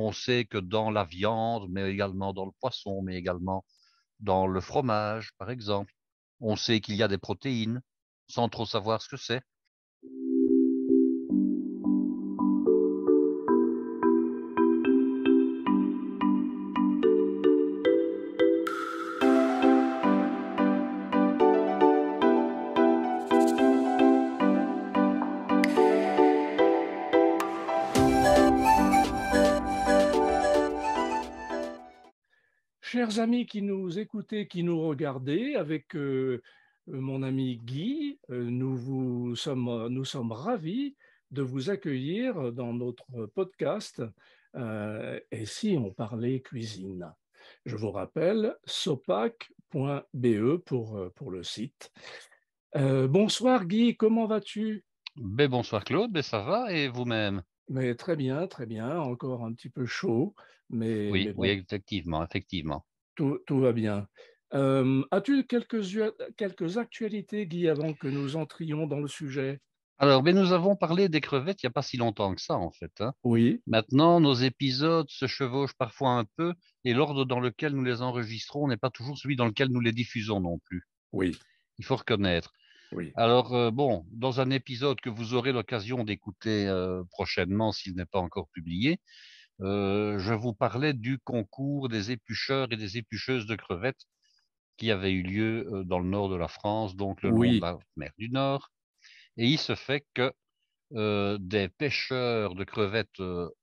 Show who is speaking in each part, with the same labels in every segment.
Speaker 1: On sait que dans la viande, mais également dans le poisson, mais également dans le fromage, par exemple, on sait qu'il y a des protéines, sans trop savoir ce que c'est.
Speaker 2: chers amis qui nous écoutez, qui nous regardez, avec euh, euh, mon ami Guy, euh, nous, vous sommes, nous sommes ravis de vous accueillir dans notre podcast Et si on parlait cuisine Je vous rappelle, sopac.be pour, pour le site. bonsoir Guy, comment vas-tu
Speaker 1: ben, Bonsoir Claude, ben, ça va et vous-même
Speaker 2: mais très bien, très bien, encore un petit peu chaud. Mais, oui
Speaker 1: effectivement, effectivement
Speaker 2: tout, va bien. Euh, as-tu quelques, quelques actualités, Guy, avant que nous entrions dans le sujet
Speaker 1: alors, mais nous avons parlé des crevettes il n'y a pas si longtemps que ça, en fait. Hein. Oui. Maintenant, nos épisodes se chevauchent parfois un peu et l'ordre dans lequel nous les enregistrons n'est pas toujours celui dans lequel nous les diffusons non plus. Oui. Il faut reconnaître. Oui. Alors, euh, bon, dans un épisode que vous aurez l'occasion d'écouter euh, prochainement s'il n'est pas encore publié, euh, je vous parlais du concours des épucheurs et des épucheuses de crevettes qui avait eu lieu dans le nord de la France, donc le long de la mer du Nord. Et il se fait que des pêcheurs de crevettes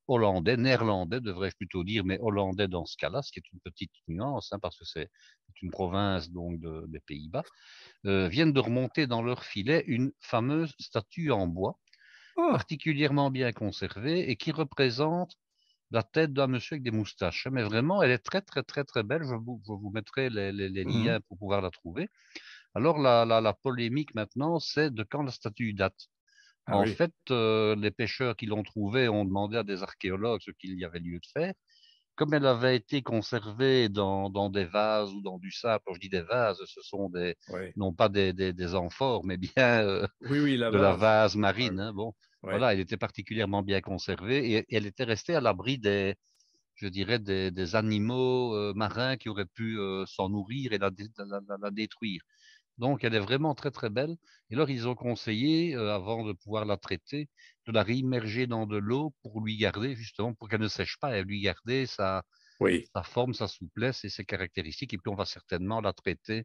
Speaker 1: hollandais, néerlandais, devrais-je plutôt dire, mais hollandais dans ce cas-là, ce qui est une petite nuance, hein, parce que c'est une province donc des Pays-Bas, viennent de remonter dans leur filet une fameuse statue en bois, ah! particulièrement bien conservée, et qui représente la tête d'un monsieur avec des moustaches. Hein, mais vraiment, elle est très, très, très, très belle. Je vous, mettrai les, mmh liens pour pouvoir la trouver. Alors, la, la, polémique maintenant, c'est de quand la statue date. Ah en fait, euh, les pêcheurs qui l'ont trouvée ont demandé à des archéologues ce qu'il y avait lieu de faire. Comme elle avait été conservée dans, des vases ou dans du sable, quand je dis des vases, ce sont des, non pas des, amphores, mais bien euh, oui, de la vase ah marine. Hein, bon. Voilà, elle était particulièrement bien conservée et, elle était restée à l'abri des, je dirais, des, animaux euh, marins qui auraient pu euh, s'en nourrir et la, détruire. Donc, elle est vraiment très, très belle. Et alors, ils ont conseillé, euh, avant de pouvoir la traiter, de la réimmerger dans de l'eau pour lui garder, justement, pour qu'elle ne sèche pas et lui garder sa, sa forme, sa souplesse et ses caractéristiques. Et puis, on va certainement la traiter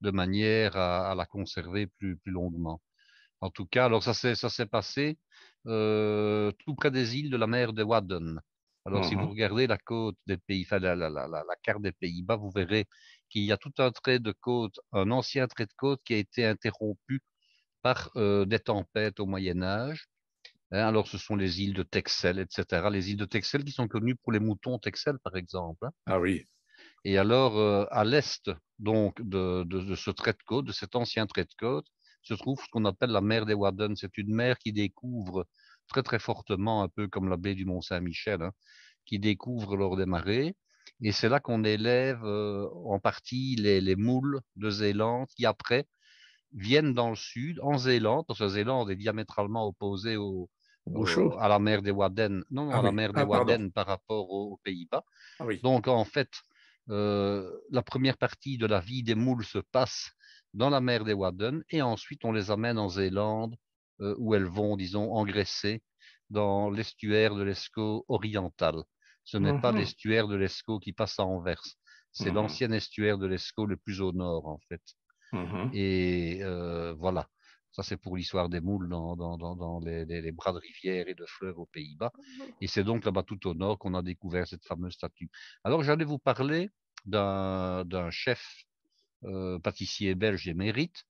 Speaker 1: de manière à, la conserver plus, plus longuement. En tout cas, alors ça s'est passé euh, tout près des îles de la mer de Wadden. Alors, si vous mhm. regardez la côte des pays, la, carte des Pays-Bas, vous verrez qu'il y a tout un trait de côte, un ancien trait de côte qui a été interrompu par euh, des tempêtes au Moyen Âge. Hein. alors, ce sont les îles de Texel, etc. Les îles de Texel qui sont connues pour les moutons Texel, par exemple. Hein. Ah oui. Et alors, euh, à l'est donc de, ce trait de côte, de cet ancien trait de côte, se trouve ce qu'on appelle la mer des Wadden. C'est une mer qui découvre très très fortement, un peu comme la baie du Mont-Saint-Michel, hein, qui découvre lors des marées. Et c'est là qu'on élève euh, en partie les, moules de Zélande qui après viennent dans le sud, en Zélande, parce que Zélande est diamétralement opposée à la mer des Wadden, non, à ah la mer des ah, Wadden par rapport aux, Pays-Bas. Ah Donc en fait, euh, la première partie de la vie des moules se passe dans la mer des Wadden, et ensuite on les amène en Zélande, euh, où elles vont, disons, engraisser dans l'estuaire de l'Escaut oriental. Ce n'est pas mhm. l'estuaire de l'Escaut qui passe à Anvers, c'est mhm. l'ancien estuaire de l'Escaut le plus au nord, en fait. Mhm. Et euh, voilà. Ça, c'est pour l'histoire des moules dans, les, les, bras de rivière et de fleuves aux Pays-Bas. Et c'est donc là-bas tout au nord qu'on a découvert cette fameuse statue. Alors, j'allais vous parler d'un chef euh, pâtissier belge émérite,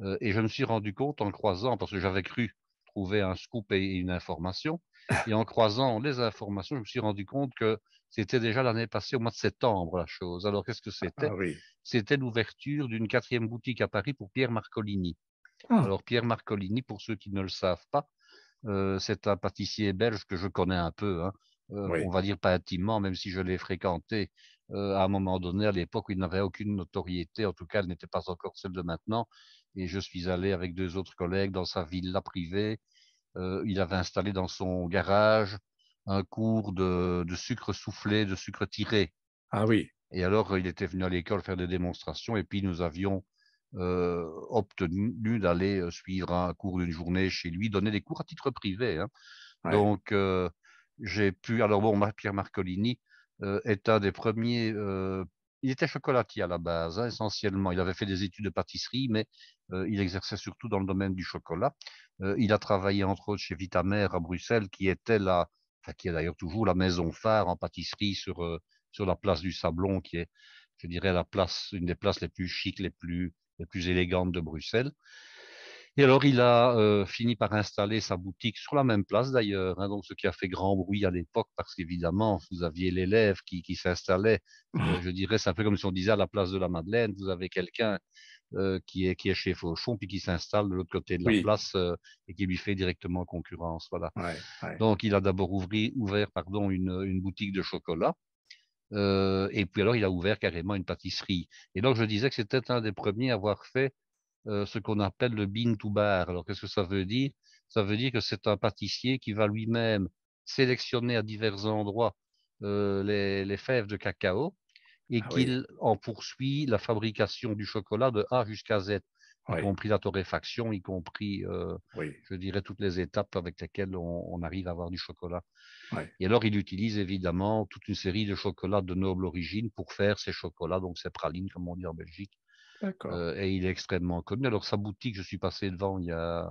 Speaker 1: euh, et je me suis rendu compte en croisant, parce que j'avais cru trouver un scoop et une information, et en croisant les informations, je me suis rendu compte que c'était déjà l'année passée, au mois de septembre, la chose. Alors, qu'est-ce que c'était ah C'était l'ouverture d'une quatrième boutique à Paris pour Pierre Marcolini. Ah. Alors, Pierre Marcolini, pour ceux qui ne le savent pas, euh, c'est un pâtissier belge que je connais un peu, hein. on va dire pas intimement, même si je l'ai fréquenté euh, à un moment donné, à l'époque où il n'avait aucune notoriété, en tout cas, elle n'était pas encore celle de maintenant. Et je suis allé avec deux autres collègues dans sa villa privée. Euh, il avait installé dans son garage un cours de, sucre soufflé, de sucre tiré. Ah oui. Et alors, euh, il était venu à l'école faire des démonstrations, et puis nous avions obtenu d'aller suivre un cours d'une journée chez lui, donner des cours à titre privé. Hein. Donc, j'ai pu. Alors, bon, Pierre Marcolini euh, est un des premiers. Euh, il était chocolatier à la base, hein, essentiellement. Il avait fait des études de pâtisserie, mais euh, il exerçait surtout dans le domaine du chocolat. il a travaillé entre autres chez Vitamer à Bruxelles, qui était la, enfin, qui est d'ailleurs toujours la maison phare en pâtisserie sur sur la place du Sablon, qui est, je dirais, la place, une des places les plus chics, les plus les plus élégantes de Bruxelles. Et alors, il a euh, fini par installer sa boutique sur la même place d'ailleurs, hein, donc ce qui a fait grand bruit à l'époque, parce qu'évidemment, vous aviez l'élève qui, qui s'installait, euh, mmh. je dirais, c'est un peu comme si on disait à la place de la Madeleine, vous avez quelqu'un euh, qui, est, qui est chez Fauchon, puis qui s'installe de l'autre côté de la place euh, et qui lui fait directement concurrence. Voilà. Donc, il a d'abord ouvert pardon, une, une, boutique de chocolat. Euh, et puis alors, il a ouvert carrément une pâtisserie. Et donc, je disais que c'était un des premiers à avoir fait euh, ce qu'on appelle le bean to bar. Alors, qu'est-ce que ça veut dire Ça veut dire que c'est un pâtissier qui va lui-même sélectionner à divers endroits euh, les, fèves de cacao et ah qu'il en poursuit la fabrication du chocolat de A jusqu'à Z, y compris la torréfaction, y compris, euh, je dirais, toutes les étapes avec lesquelles on, arrive à avoir du chocolat. Et alors, il utilise évidemment toute une série de chocolats de noble origine pour faire ses chocolats, donc ces pralines, comme on dit en Belgique, euh, et il est extrêmement connu. Alors sa boutique, je suis passé devant il y a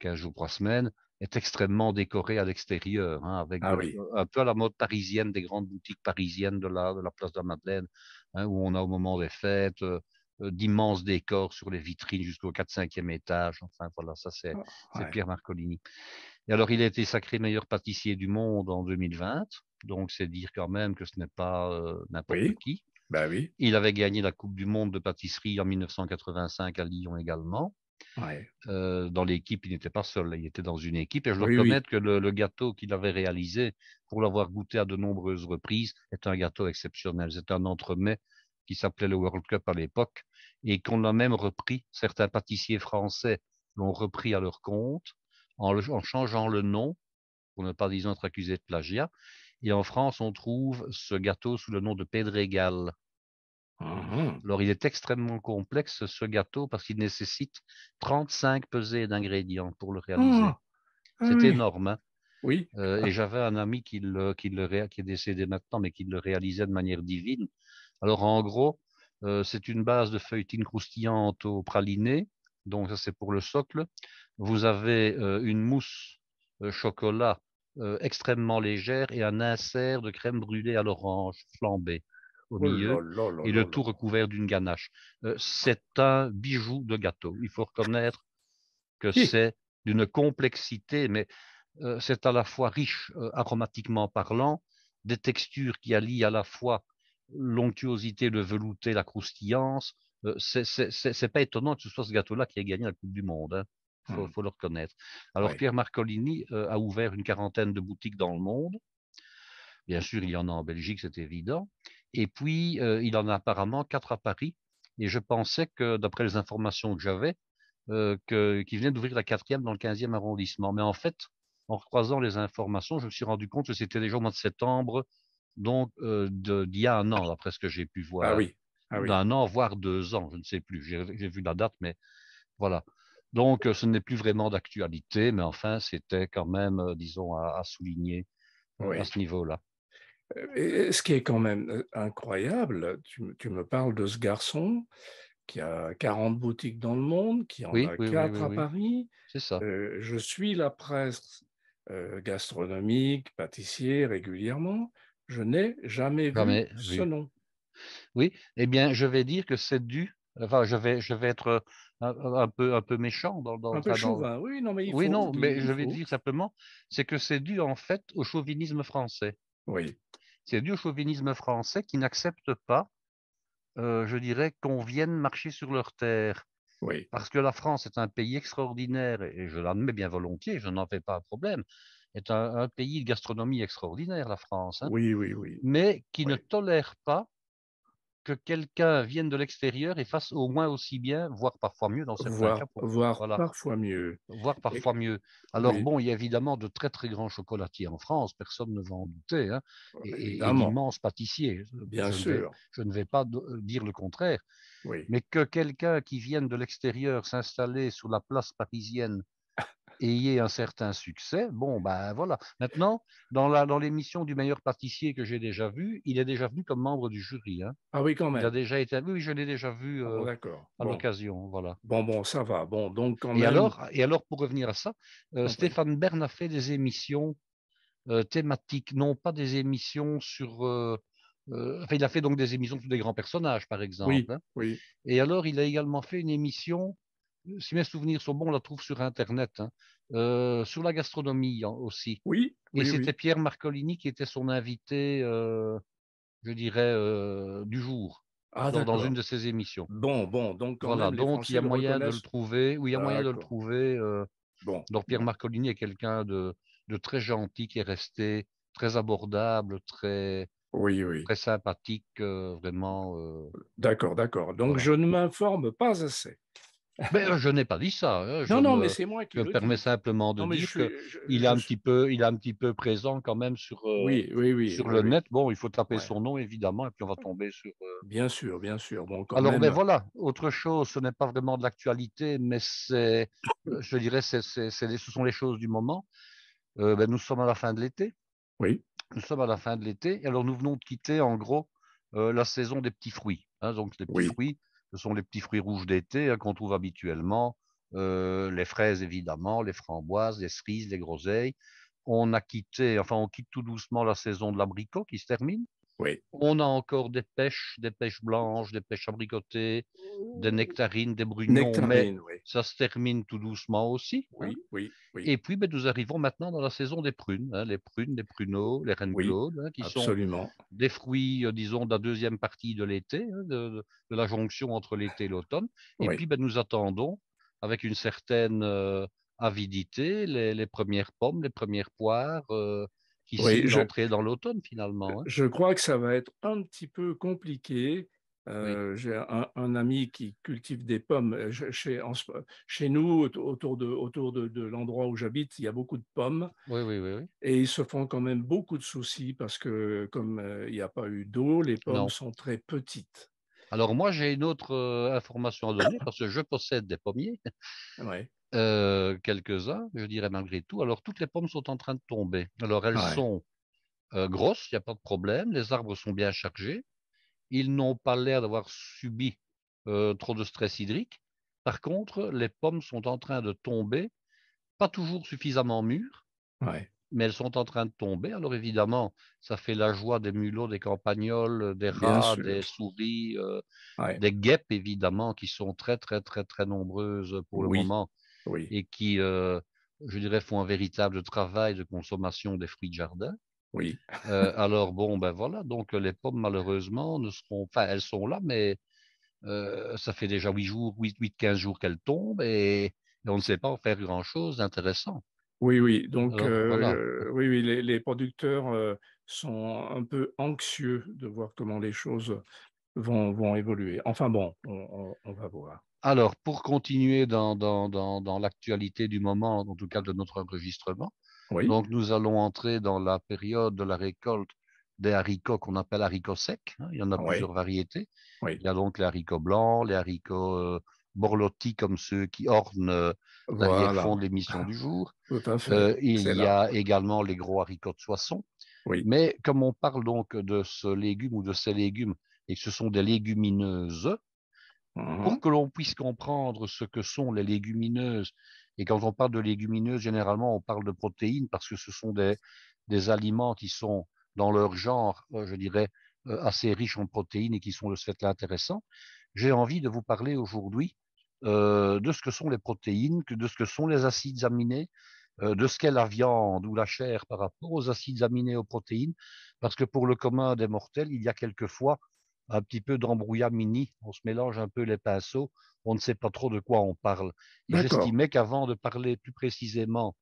Speaker 1: 15 jours, 3 semaines, est extrêmement décorée à l'extérieur, hein, avec ah un peu à la mode parisienne, des grandes boutiques parisiennes de la, de la place de la Madeleine, hein, où on a au moment des fêtes. Euh, euh, d'immenses décors sur les vitrines jusqu'au 4-5e étage. Enfin, voilà, ça, c'est ah, Pierre Marcolini. Et alors, il a été sacré meilleur pâtissier du monde en 2020. Donc, c'est dire quand même que ce n'est pas n'importe qui. Bah il avait gagné la Coupe du Monde de pâtisserie en 1985 à Lyon également. Euh, dans l'équipe, il n'était pas seul, il était dans une équipe. Et je dois reconnaître que le, gâteau qu'il avait réalisé, pour l'avoir goûté à de nombreuses reprises, est un gâteau exceptionnel. C'est un entremets qui s'appelait le World Cup à l'époque et qu'on a même repris. Certains pâtissiers français l'ont repris à leur compte en, en changeant le nom pour ne pas, disons, être accusé de plagiat. Et en France, on trouve ce gâteau sous le nom de Pedregal. Mmh Alors, il est extrêmement complexe, ce gâteau, parce qu'il nécessite 35 pesées d'ingrédients pour le réaliser. Ah, ah c'est énorme. Hein. oui. Euh, et j'avais un ami qui, le, est décédé maintenant, mais qui le réalisait de manière divine. Alors, en gros, euh, c'est une base de feuilletine croustillante au praliné. Donc, ça, c'est pour le socle. Vous avez euh, une mousse chocolat euh, extrêmement légère et un insert de crème brûlée à l'orange flambée au oh milieu et le tout recouvert d'une ganache. Euh, c'est un bijou de gâteau. Il faut reconnaître que c'est d'une complexité, mais euh, c'est à la fois riche aromatiquement parlant, des textures qui allient à la fois l'onctuosité, le velouté, la croustillance. c'est pas étonnant que ce soit ce gâteau-là qui ait gagné la Coupe du Monde. Hein il mmh. faut, le reconnaître. Alors, Pierre Marcolini euh, a ouvert une quarantaine de boutiques dans le monde. Bien sûr, il y en a en Belgique, c'est évident. Et puis, euh, il en a apparemment quatre à Paris. Et je pensais que, d'après les informations que j'avais, euh, qu'il venait d'ouvrir la quatrième dans le 15e arrondissement. Mais en fait, en recroisant les informations, je me suis rendu compte que c'était déjà au mois de septembre, donc d'il y a un an, après ce que j'ai pu ah voir. Ah oui. Ah oui. D'un an, voire deux ans, je ne sais plus. J'ai vu la date, mais voilà. Donc, euh, ce n'est plus vraiment d'actualité, mais enfin, c'était quand même, euh, disons, à, souligner euh, à ce niveau-là.
Speaker 2: ce qui est quand même incroyable, tu, me parles de ce garçon qui a 40 boutiques dans le monde, qui en a quatre 4 à Paris. C'est ça. je suis la presse gastronomique, pâtissier régulièrement. Je n'ai jamais, vu ce nom. Oui, eh bien, je vais dire
Speaker 1: que c'est dû, enfin, je vais, je vais être un peu, un peu méchant dans, dans un peu Oui, non, mais oui, non, mais je vais dire simplement, c'est que c'est dû en fait au chauvinisme français. Oui. C'est dû au chauvinisme français qui n'accepte pas, euh, je dirais, qu'on vienne marcher sur leur terre. Oui. Parce que la France est un pays extraordinaire et je l'admets bien volontiers, je n'en fais pas un problème. Est un, pays de gastronomie extraordinaire, la France. Hein. oui, oui, oui. Mais qui ne tolère pas que quelqu'un vienne de l'extérieur et fasse au moins aussi bien, voire parfois mieux dans certains Voir, Voire
Speaker 2: parfois mieux. Voire
Speaker 1: parfois mieux. Alors bon, il y a évidemment de très très grands chocolatiers en France, personne ne va en douter, hein, bah, et, et d'immenses pâtissiers. Bien sûr. je ne vais pas euh, dire le contraire. Mais que quelqu'un qui vienne de l'extérieur s'installer sur la place parisienne ayez un certain succès, bon, ben voilà. Maintenant, dans, la, dans l'émission du meilleur pâtissier que j'ai déjà vu, il est déjà venu comme membre du jury. Hein. Ah oui, quand même. Il a déjà été. Oui, je l'ai déjà vu ah euh, à l'occasion. Voilà.
Speaker 2: Bon, bon, ça va. Bon, donc quand et Alors, et alors, pour
Speaker 1: revenir à ça, euh, Stéphane Bern a fait des émissions euh, thématiques, non pas des émissions sur. Enfin, il a fait donc des émissions sur des grands personnages, par exemple. Oui, hein. oui. Et alors, il a également fait une émission si mes souvenirs sont bons, on la trouve sur Internet, hein. euh, sur la gastronomie aussi. Oui. Et c'était Pierre Marcolini qui était son invité, euh, je dirais, euh, du jour. Ah, dans, une de ses émissions. Bon, bon, donc voilà, donc il y a moyen de le trouver. Oui, il y a moyen de le trouver. bon. Donc Pierre Marcolini est quelqu'un de, très gentil qui est resté très abordable, très oui, oui. très sympathique, vraiment. D'accord, d'accord. Donc je ne m'informe pas assez. Euh, je n'ai pas dit ça. Hein, je non, non, me, mais c'est moi qui. permets simplement de dire qu'il est un petit peu, il un petit peu présent quand même sur, euh, sur le net. Bon, il faut taper son nom évidemment, et puis on va tomber sur. Euh, bien sûr, bien sûr. Alors, ben mais voilà, autre chose, ce n'est pas vraiment de l'actualité, mais c'est, je dirais, c'est, ce sont les choses du moment. Ben, nous sommes à la fin de l'été. Oui. Nous sommes à la fin de l'été. Alors, nous venons de quitter, en gros, la saison des petits fruits. Hein, donc, les petits fruits, ce sont les petits fruits rouges d'été hein, qu'on trouve habituellement, euh, les fraises évidemment, les framboises, les cerises, les groseilles. On a quitté, enfin on quitte tout doucement la saison de l'abricot qui se termine. On a encore des pêches, des pêches blanches, des pêches abricotées, des nectarines, des brunettes mais Ça se termine tout doucement aussi. Hein. Oui, Et puis, ben, nous arrivons maintenant dans la saison des prunes, hein, les prunes, les pruneaux, les reines claudes, hein, qui sont des fruits, euh, disons, de la deuxième partie de l'été, de, la jonction entre l'été et l'automne. Et puis, ben, nous attendons avec une certaine euh, avidité les, premières pommes, les premières poires. Euh, qui oui, dans l'automne
Speaker 2: finalement. Hein. Je crois que ça va être un petit peu compliqué. Euh, j'ai un, ami qui cultive des pommes. Euh, chez, chez, nous, autour de, autour de, l'endroit où j'habite, il y a beaucoup de pommes. Et ils se font quand même beaucoup de soucis parce que comme euh, il n'y a pas eu d'eau, les pommes sont très petites. Alors moi, j'ai une
Speaker 1: autre information à donner parce que je possède des pommiers. Oui. Euh, quelques-uns, je dirais malgré tout. Alors, toutes les pommes sont en train de tomber. Alors, elles sont euh, grosses, il n'y a pas de problème, les arbres sont bien chargés, ils n'ont pas l'air d'avoir subi euh, trop de stress hydrique. Par contre, les pommes sont en train de tomber, pas toujours suffisamment mûres, mais elles sont en train de tomber. Alors, évidemment, ça fait la joie des mulots, des campagnols, des rats, des souris, des guêpes, évidemment, qui sont très, très, très, très nombreuses pour le moment et qui, euh, je dirais, font un véritable travail de consommation des fruits de jardin. Oui. Euh, alors bon, ben voilà, donc euh, les pommes malheureusement ne seront, pas… elles sont là, mais ça fait déjà 8 jours, 8, 15 jours qu'elles tombent et, on ne sait pas en faire grand chose d'intéressant.
Speaker 2: Oui, oui, donc oui, oui, les, producteurs sont un peu anxieux de voir comment les choses vont, évoluer. Enfin bon, on va voir.
Speaker 1: Alors, pour continuer dans, l'actualité du moment, en tout cas de notre enregistrement, donc nous allons entrer dans la période de la récolte des haricots qu'on appelle haricots secs. Hein. il y en a plusieurs variétés. Il y a donc les haricots blancs, les haricots euh, borlottis, comme ceux qui ornent euh, la l'arrière-fond des de du jour. Euh, il y a également les gros haricots de soissons. Mais comme on parle donc de ce légume ou de ces légumes et ce sont des légumineuses, pour mhm. que l'on puisse comprendre ce que sont les légumineuses, et quand on parle de légumineuses, généralement on parle de protéines parce que ce sont des, aliments qui sont dans leur genre, euh, je dirais, euh, assez riches en protéines et qui sont de ce fait-là intéressants. J'ai envie de vous parler aujourd'hui euh, de ce que sont les protéines, de ce que sont les acides aminés, de ce qu'est la viande ou la chair par rapport aux acides aminés aux protéines, parce que pour le commun des mortels, il y a quelquefois un petit peu d'embrouillard mini, on se mélange un peu les pinceaux, on ne sait pas trop de quoi on parle. J'estimais qu'avant de parler plus précisément,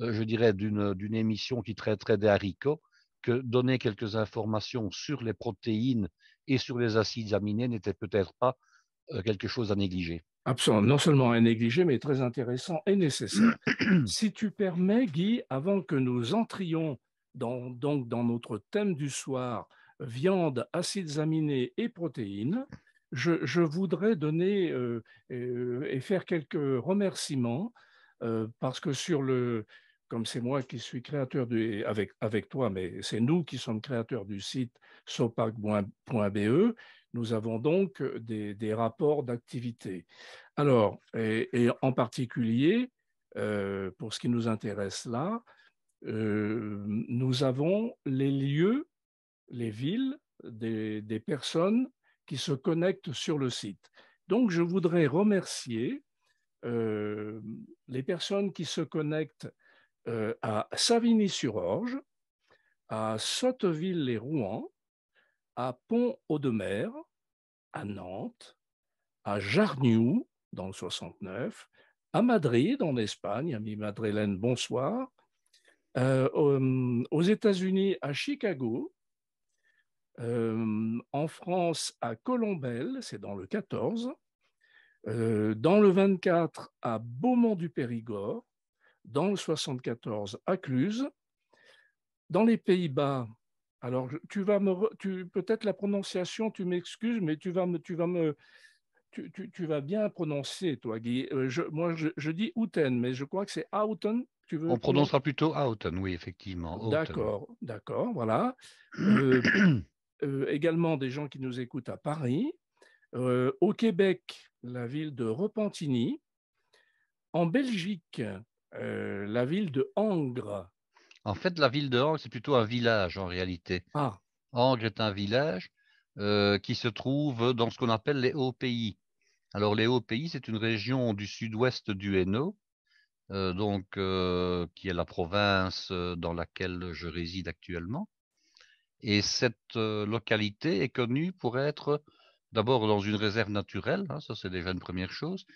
Speaker 1: euh, je dirais, d'une émission qui traiterait des haricots, que donner quelques informations sur les protéines et sur les acides aminés n'était peut-être pas
Speaker 2: euh, quelque chose à négliger. Absolument, non seulement à négliger, mais très intéressant et nécessaire. si tu permets, Guy, avant que nous entrions dans, donc dans notre thème du soir, viande, acides aminés et protéines. Je, voudrais donner euh, euh, et, faire quelques remerciements euh, parce que sur le, comme c'est moi qui suis créateur du, avec, avec toi, mais c'est nous qui sommes créateurs du site sopac.be, nous avons donc des, rapports d'activité. Alors, et, en particulier, pour ce qui nous intéresse là, nous avons les lieux les villes, des, personnes qui se connectent sur le site. Donc, je voudrais remercier euh, les personnes qui se connectent euh, à Savigny-sur-Orge, à Sotteville-les-Rouen, à Pont-Audemer, à Nantes, à Jarniou, dans le 69, à Madrid, en Espagne, amie Madrélène, bonsoir, euh, aux États-Unis, à Chicago, en France, à Colombelle, c'est dans le 14. dans le 24, à Beaumont-du-Périgord. Dans le 74, à Cluse. Dans les Pays-Bas, alors, tu vas me, tu, peut-être la prononciation, tu m'excuses, mais tu vas me, tu vas me, tu, tu, tu vas bien prononcer, toi, Guy. Euh, je, moi, je, je, dis Houten, mais je crois que c'est Outen. Tu veux On prononcera
Speaker 1: plutôt Outen, oui, effectivement. D'accord,
Speaker 2: d'accord, voilà. Euh, également des gens qui nous écoutent à Paris, euh, au Québec, la ville de Repentigny, en Belgique, euh, la ville de Angres.
Speaker 1: En fait, la ville de Angres, c'est plutôt un village en réalité. Ah. est un village qui se trouve dans ce qu'on appelle les hauts pays. Alors, les hauts pays, c'est une région du sud-ouest du Hainaut, donc qui est la province dans laquelle je réside actuellement. Et cette euh, localité est connue pour être d'abord dans une réserve naturelle, hein, ça c'est déjà une première chose,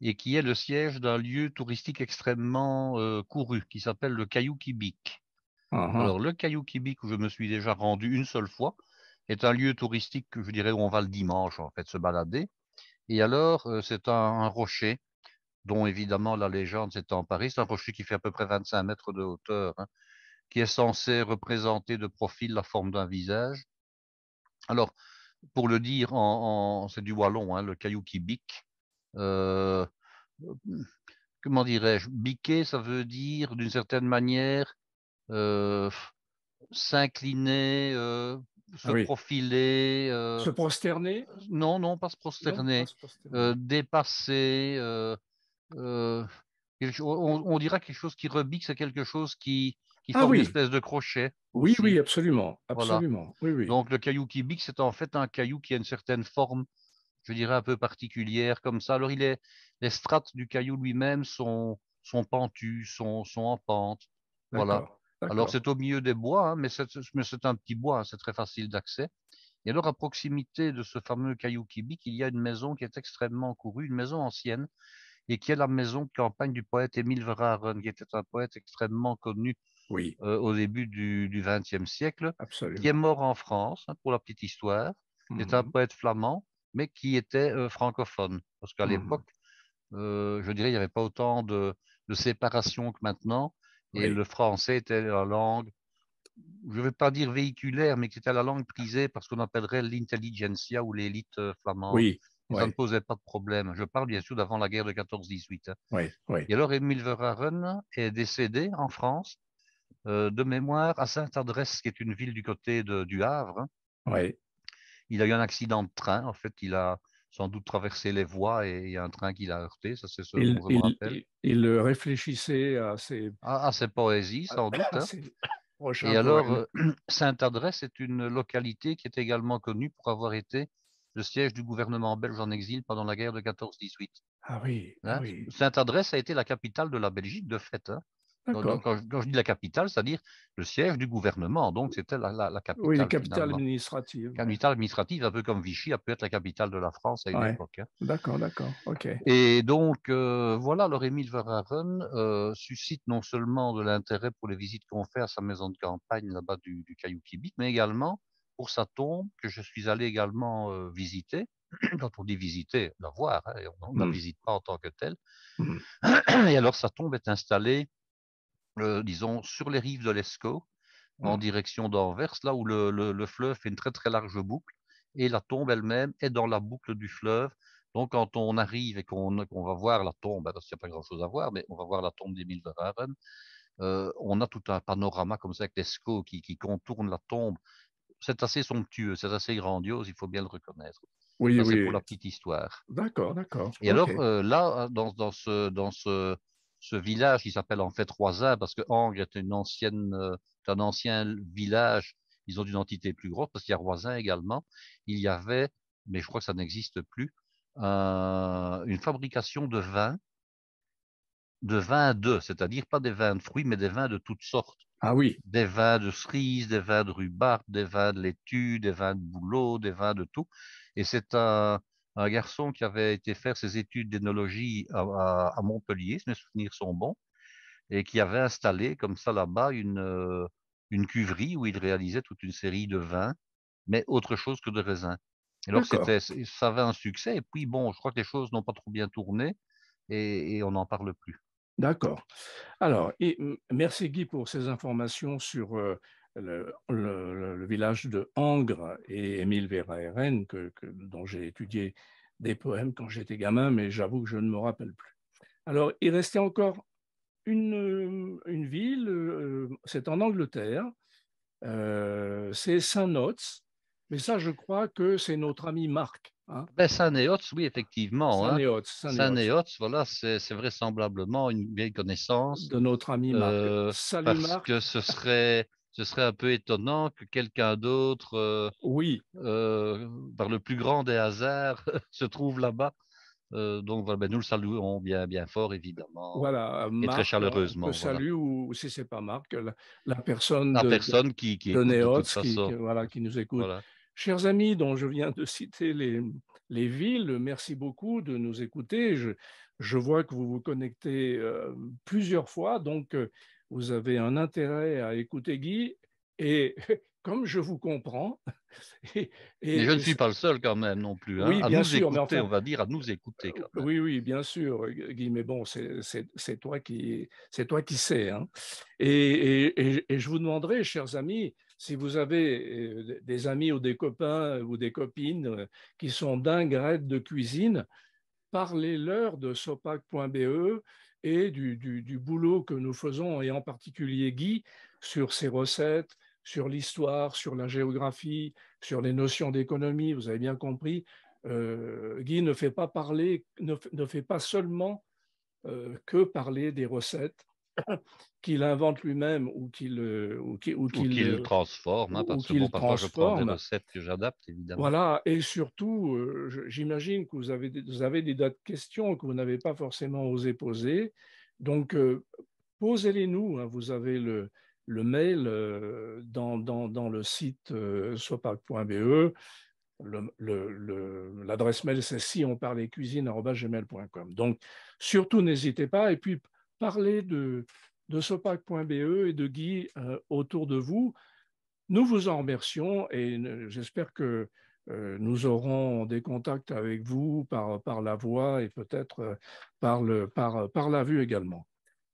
Speaker 1: et qui est le siège d'un lieu touristique extrêmement euh, couru qui s'appelle le Caillou Kibik. Uh-huh. Alors le Caillou Kibik où je me suis déjà rendu une seule fois est un lieu touristique que je dirais où on va le dimanche en fait se balader. Et alors euh, c'est un, rocher dont évidemment la légende c'est en Paris, C'est un rocher qui fait à peu près 25 mètres de hauteur. Hein, qui est censé représenter de profil la forme d'un visage. Alors, pour le dire, en, c'est du wallon, hein, le caillou qui bique. Euh, comment dirais-je Biquer, ça veut dire, d'une certaine manière, euh, s'incliner, euh, se ah profiler. se prosterner Non, non, pas se prosterner. dépasser. On, on, dira quelque chose qui rebique, c'est quelque chose qui, qui ah, une espèce de crochet.
Speaker 2: Oui, oui, absolument. absolument.
Speaker 1: Oui, Donc le caillou qui c'est en fait un caillou qui a une certaine forme, je dirais un peu particulière, comme ça. Alors il est, les strates du caillou lui-même sont, sont pentues, sont, sont en pente. Voilà. Alors c'est au milieu des bois, hein, mais c'est un petit bois, hein, c'est très facile d'accès. Et alors, à proximité de ce fameux caillou qui il y a une maison qui est extrêmement courue, une maison ancienne, et qui est la maison de campagne du poète Émile Verhaeren, qui était un poète extrêmement connu oui. Euh, au début du XXe siècle, qui est mort en France, hein, pour la petite histoire, qui un mmh poète flamand, mais qui était euh, francophone. Parce qu'à mmh l'époque, euh, je dirais, il n'y avait pas autant de, séparation que maintenant, et le français était la langue, je ne vais pas dire véhiculaire, mais qui était la langue prisée parce qu'on appellerait l'intelligentsia ou l'élite flamande. Oui. Ça ne posait pas de problème. Je parle bien sûr d'avant la guerre de 14-18. Hein. Et alors, Émile Verhaeren est décédé en France euh, de mémoire, à Sainte-Adresse, qui est une ville du côté du Havre. Hein, oui. Il a eu un accident de train, en fait, il a sans doute traversé les voies et il y a un train qui l'a heurté, ça c'est ce il, que je rappelle.
Speaker 2: Il, réfléchissait à ses... À, ses poésies, sans doute. Hein. Et alors, euh,
Speaker 1: Sainte-Adresse est une localité qui est également connue pour avoir été le siège du gouvernement belge en exil pendant la guerre de 14-18. Ah, ah hein, oui, Sainte-Adresse a été la capitale de la Belgique, de fait quand, je, dis la capitale, c'est-à-dire le siège du gouvernement. Donc, c'était la, capitale. Oui, la capitale
Speaker 2: administrative.
Speaker 1: La Capitale administrative, un peu comme Vichy a pu être la capitale de la France à une époque. Hein.
Speaker 2: D'accord, d'accord. OK. Et donc,
Speaker 1: euh, voilà, Alors, Émile Verhaeren euh, suscite non seulement de l'intérêt pour les visites qu'on fait à sa maison de campagne là-bas du, du Caillou Kibit, mais également pour sa tombe que je suis allé également euh, visiter quand on dit visiter, la voir, hein, on ne la hmm. visite pas en tant que telle. Hmm. Et alors sa tombe est installée disons, sur les rives de l'Escaut, en mmh. direction d'Anvers, là où le, fleuve fait une très très large boucle, et la tombe elle-même est dans la boucle du fleuve. Donc quand on arrive et qu'on va voir la tombe, parce qu'il n'y a pas grand-chose à voir, mais on va voir la tombe d'Émile de Raven euh, on a tout un panorama comme ça avec l'Escaut qui, contourne la tombe. C'est assez somptueux, c'est assez grandiose, il faut bien le reconnaître. Oui, oui. C'est pour la petite histoire.
Speaker 2: D'accord, d'accord. Et alors,
Speaker 1: euh, là, dans, dans, ce, dans ce, ce village qui s'appelle en fait Roisin parce que Angres est, une ancienne, euh, un ancien village, ils ont une entité plus grosse, parce qu'il y a Roisin également, il y avait, mais je crois que ça n'existe plus, une fabrication de vin, de vin d'œufs, c'est-à-dire pas des vins de fruits, mais des vins de toutes sortes. Ah oui. Des vins de cerises, des vins de rhubarbe, des vins de laitue, des vins de bouleau, des vins de tout. Et c'est un, un garçon qui avait été faire ses études d'énologie à, Montpellier, si mes souvenirs sont bons, et qui avait installé comme ça là-bas une, euh, une cuverie où il réalisait toute une série de vins, mais autre chose que de raisins. Alors c'était, ça avait un succès, et puis bon, je crois que les choses n'ont pas trop bien tourné, et, on n'en parle
Speaker 2: plus. D'accord. Alors, merci Guy pour ces informations sur euh, le, le, village de Angres et Émile Verhaeren, que, dont j'ai étudié des poèmes quand j'étais gamin, mais j'avoue que je ne me rappelle plus. Alors, il restait encore une, une ville, euh, c'est en Angleterre, euh, c'est Saint-Notz, mais ça, je crois que c'est notre ami Marc. Hein. ben, saint oui,
Speaker 1: effectivement. Hein. saint voilà, c'est vraisemblablement une vieille connaissance. De notre ami Marc. Euh, parce que ce serait ce serait un peu étonnant que quelqu'un d'autre, euh, oui, euh, par le plus grand des hasards, se trouve là-bas. Euh, donc voilà, ben, nous le saluons bien, bien fort, évidemment. Voilà, et très chaleureusement. Le salut,
Speaker 2: ou, si ce n'est pas Marc, la, personne, la de, personne qui, voilà, qui nous écoute. Chers amis, dont je viens de citer les, les villes, merci beaucoup de nous écouter. Je, vois que vous vous connectez plusieurs fois, donc vous avez un intérêt à écouter Guy et comme je vous comprends. Et, je ne suis
Speaker 1: pas le seul quand même non plus. Hein, oui, bien nous sûr, on va dire à nous écouter.
Speaker 2: Oui, oui, bien sûr, Guy, mais bon, c'est toi qui, c'est toi qui sais. Hein. Et, je vous demanderai, chers amis, si vous avez euh, des amis ou des copains ou des copines euh, qui sont dingues de cuisine, parlez-leur de sopac.be et du, du, boulot que nous faisons, et en particulier Guy, sur ses recettes, sur l'histoire, sur la géographie, sur les notions d'économie, vous avez bien compris. Euh, Guy ne fait pas parler, fait pas seulement euh, que parler des recettes, qu'il invente lui-même ou qu'il euh, ou qu'il euh, transforme hein, parce que parfois je prends des recettes que j'adapte évidemment. Voilà et surtout euh, j'imagine que vous avez des, vous avez des dates questions que vous n'avez pas forcément osé poser donc posez-les nous hein. vous avez le le mail dans, dans, dans, le site sopac.be l'adresse le, l'adresse mail, c'est si on parlait cuisine.gmail.com. Donc, surtout, n'hésitez pas. Et puis, parler de, de sopac.be et de Guy euh, autour de vous. Nous vous en remercions et euh, j'espère que euh, nous aurons des contacts avec vous par, par la voix et peut-être par, la vue également.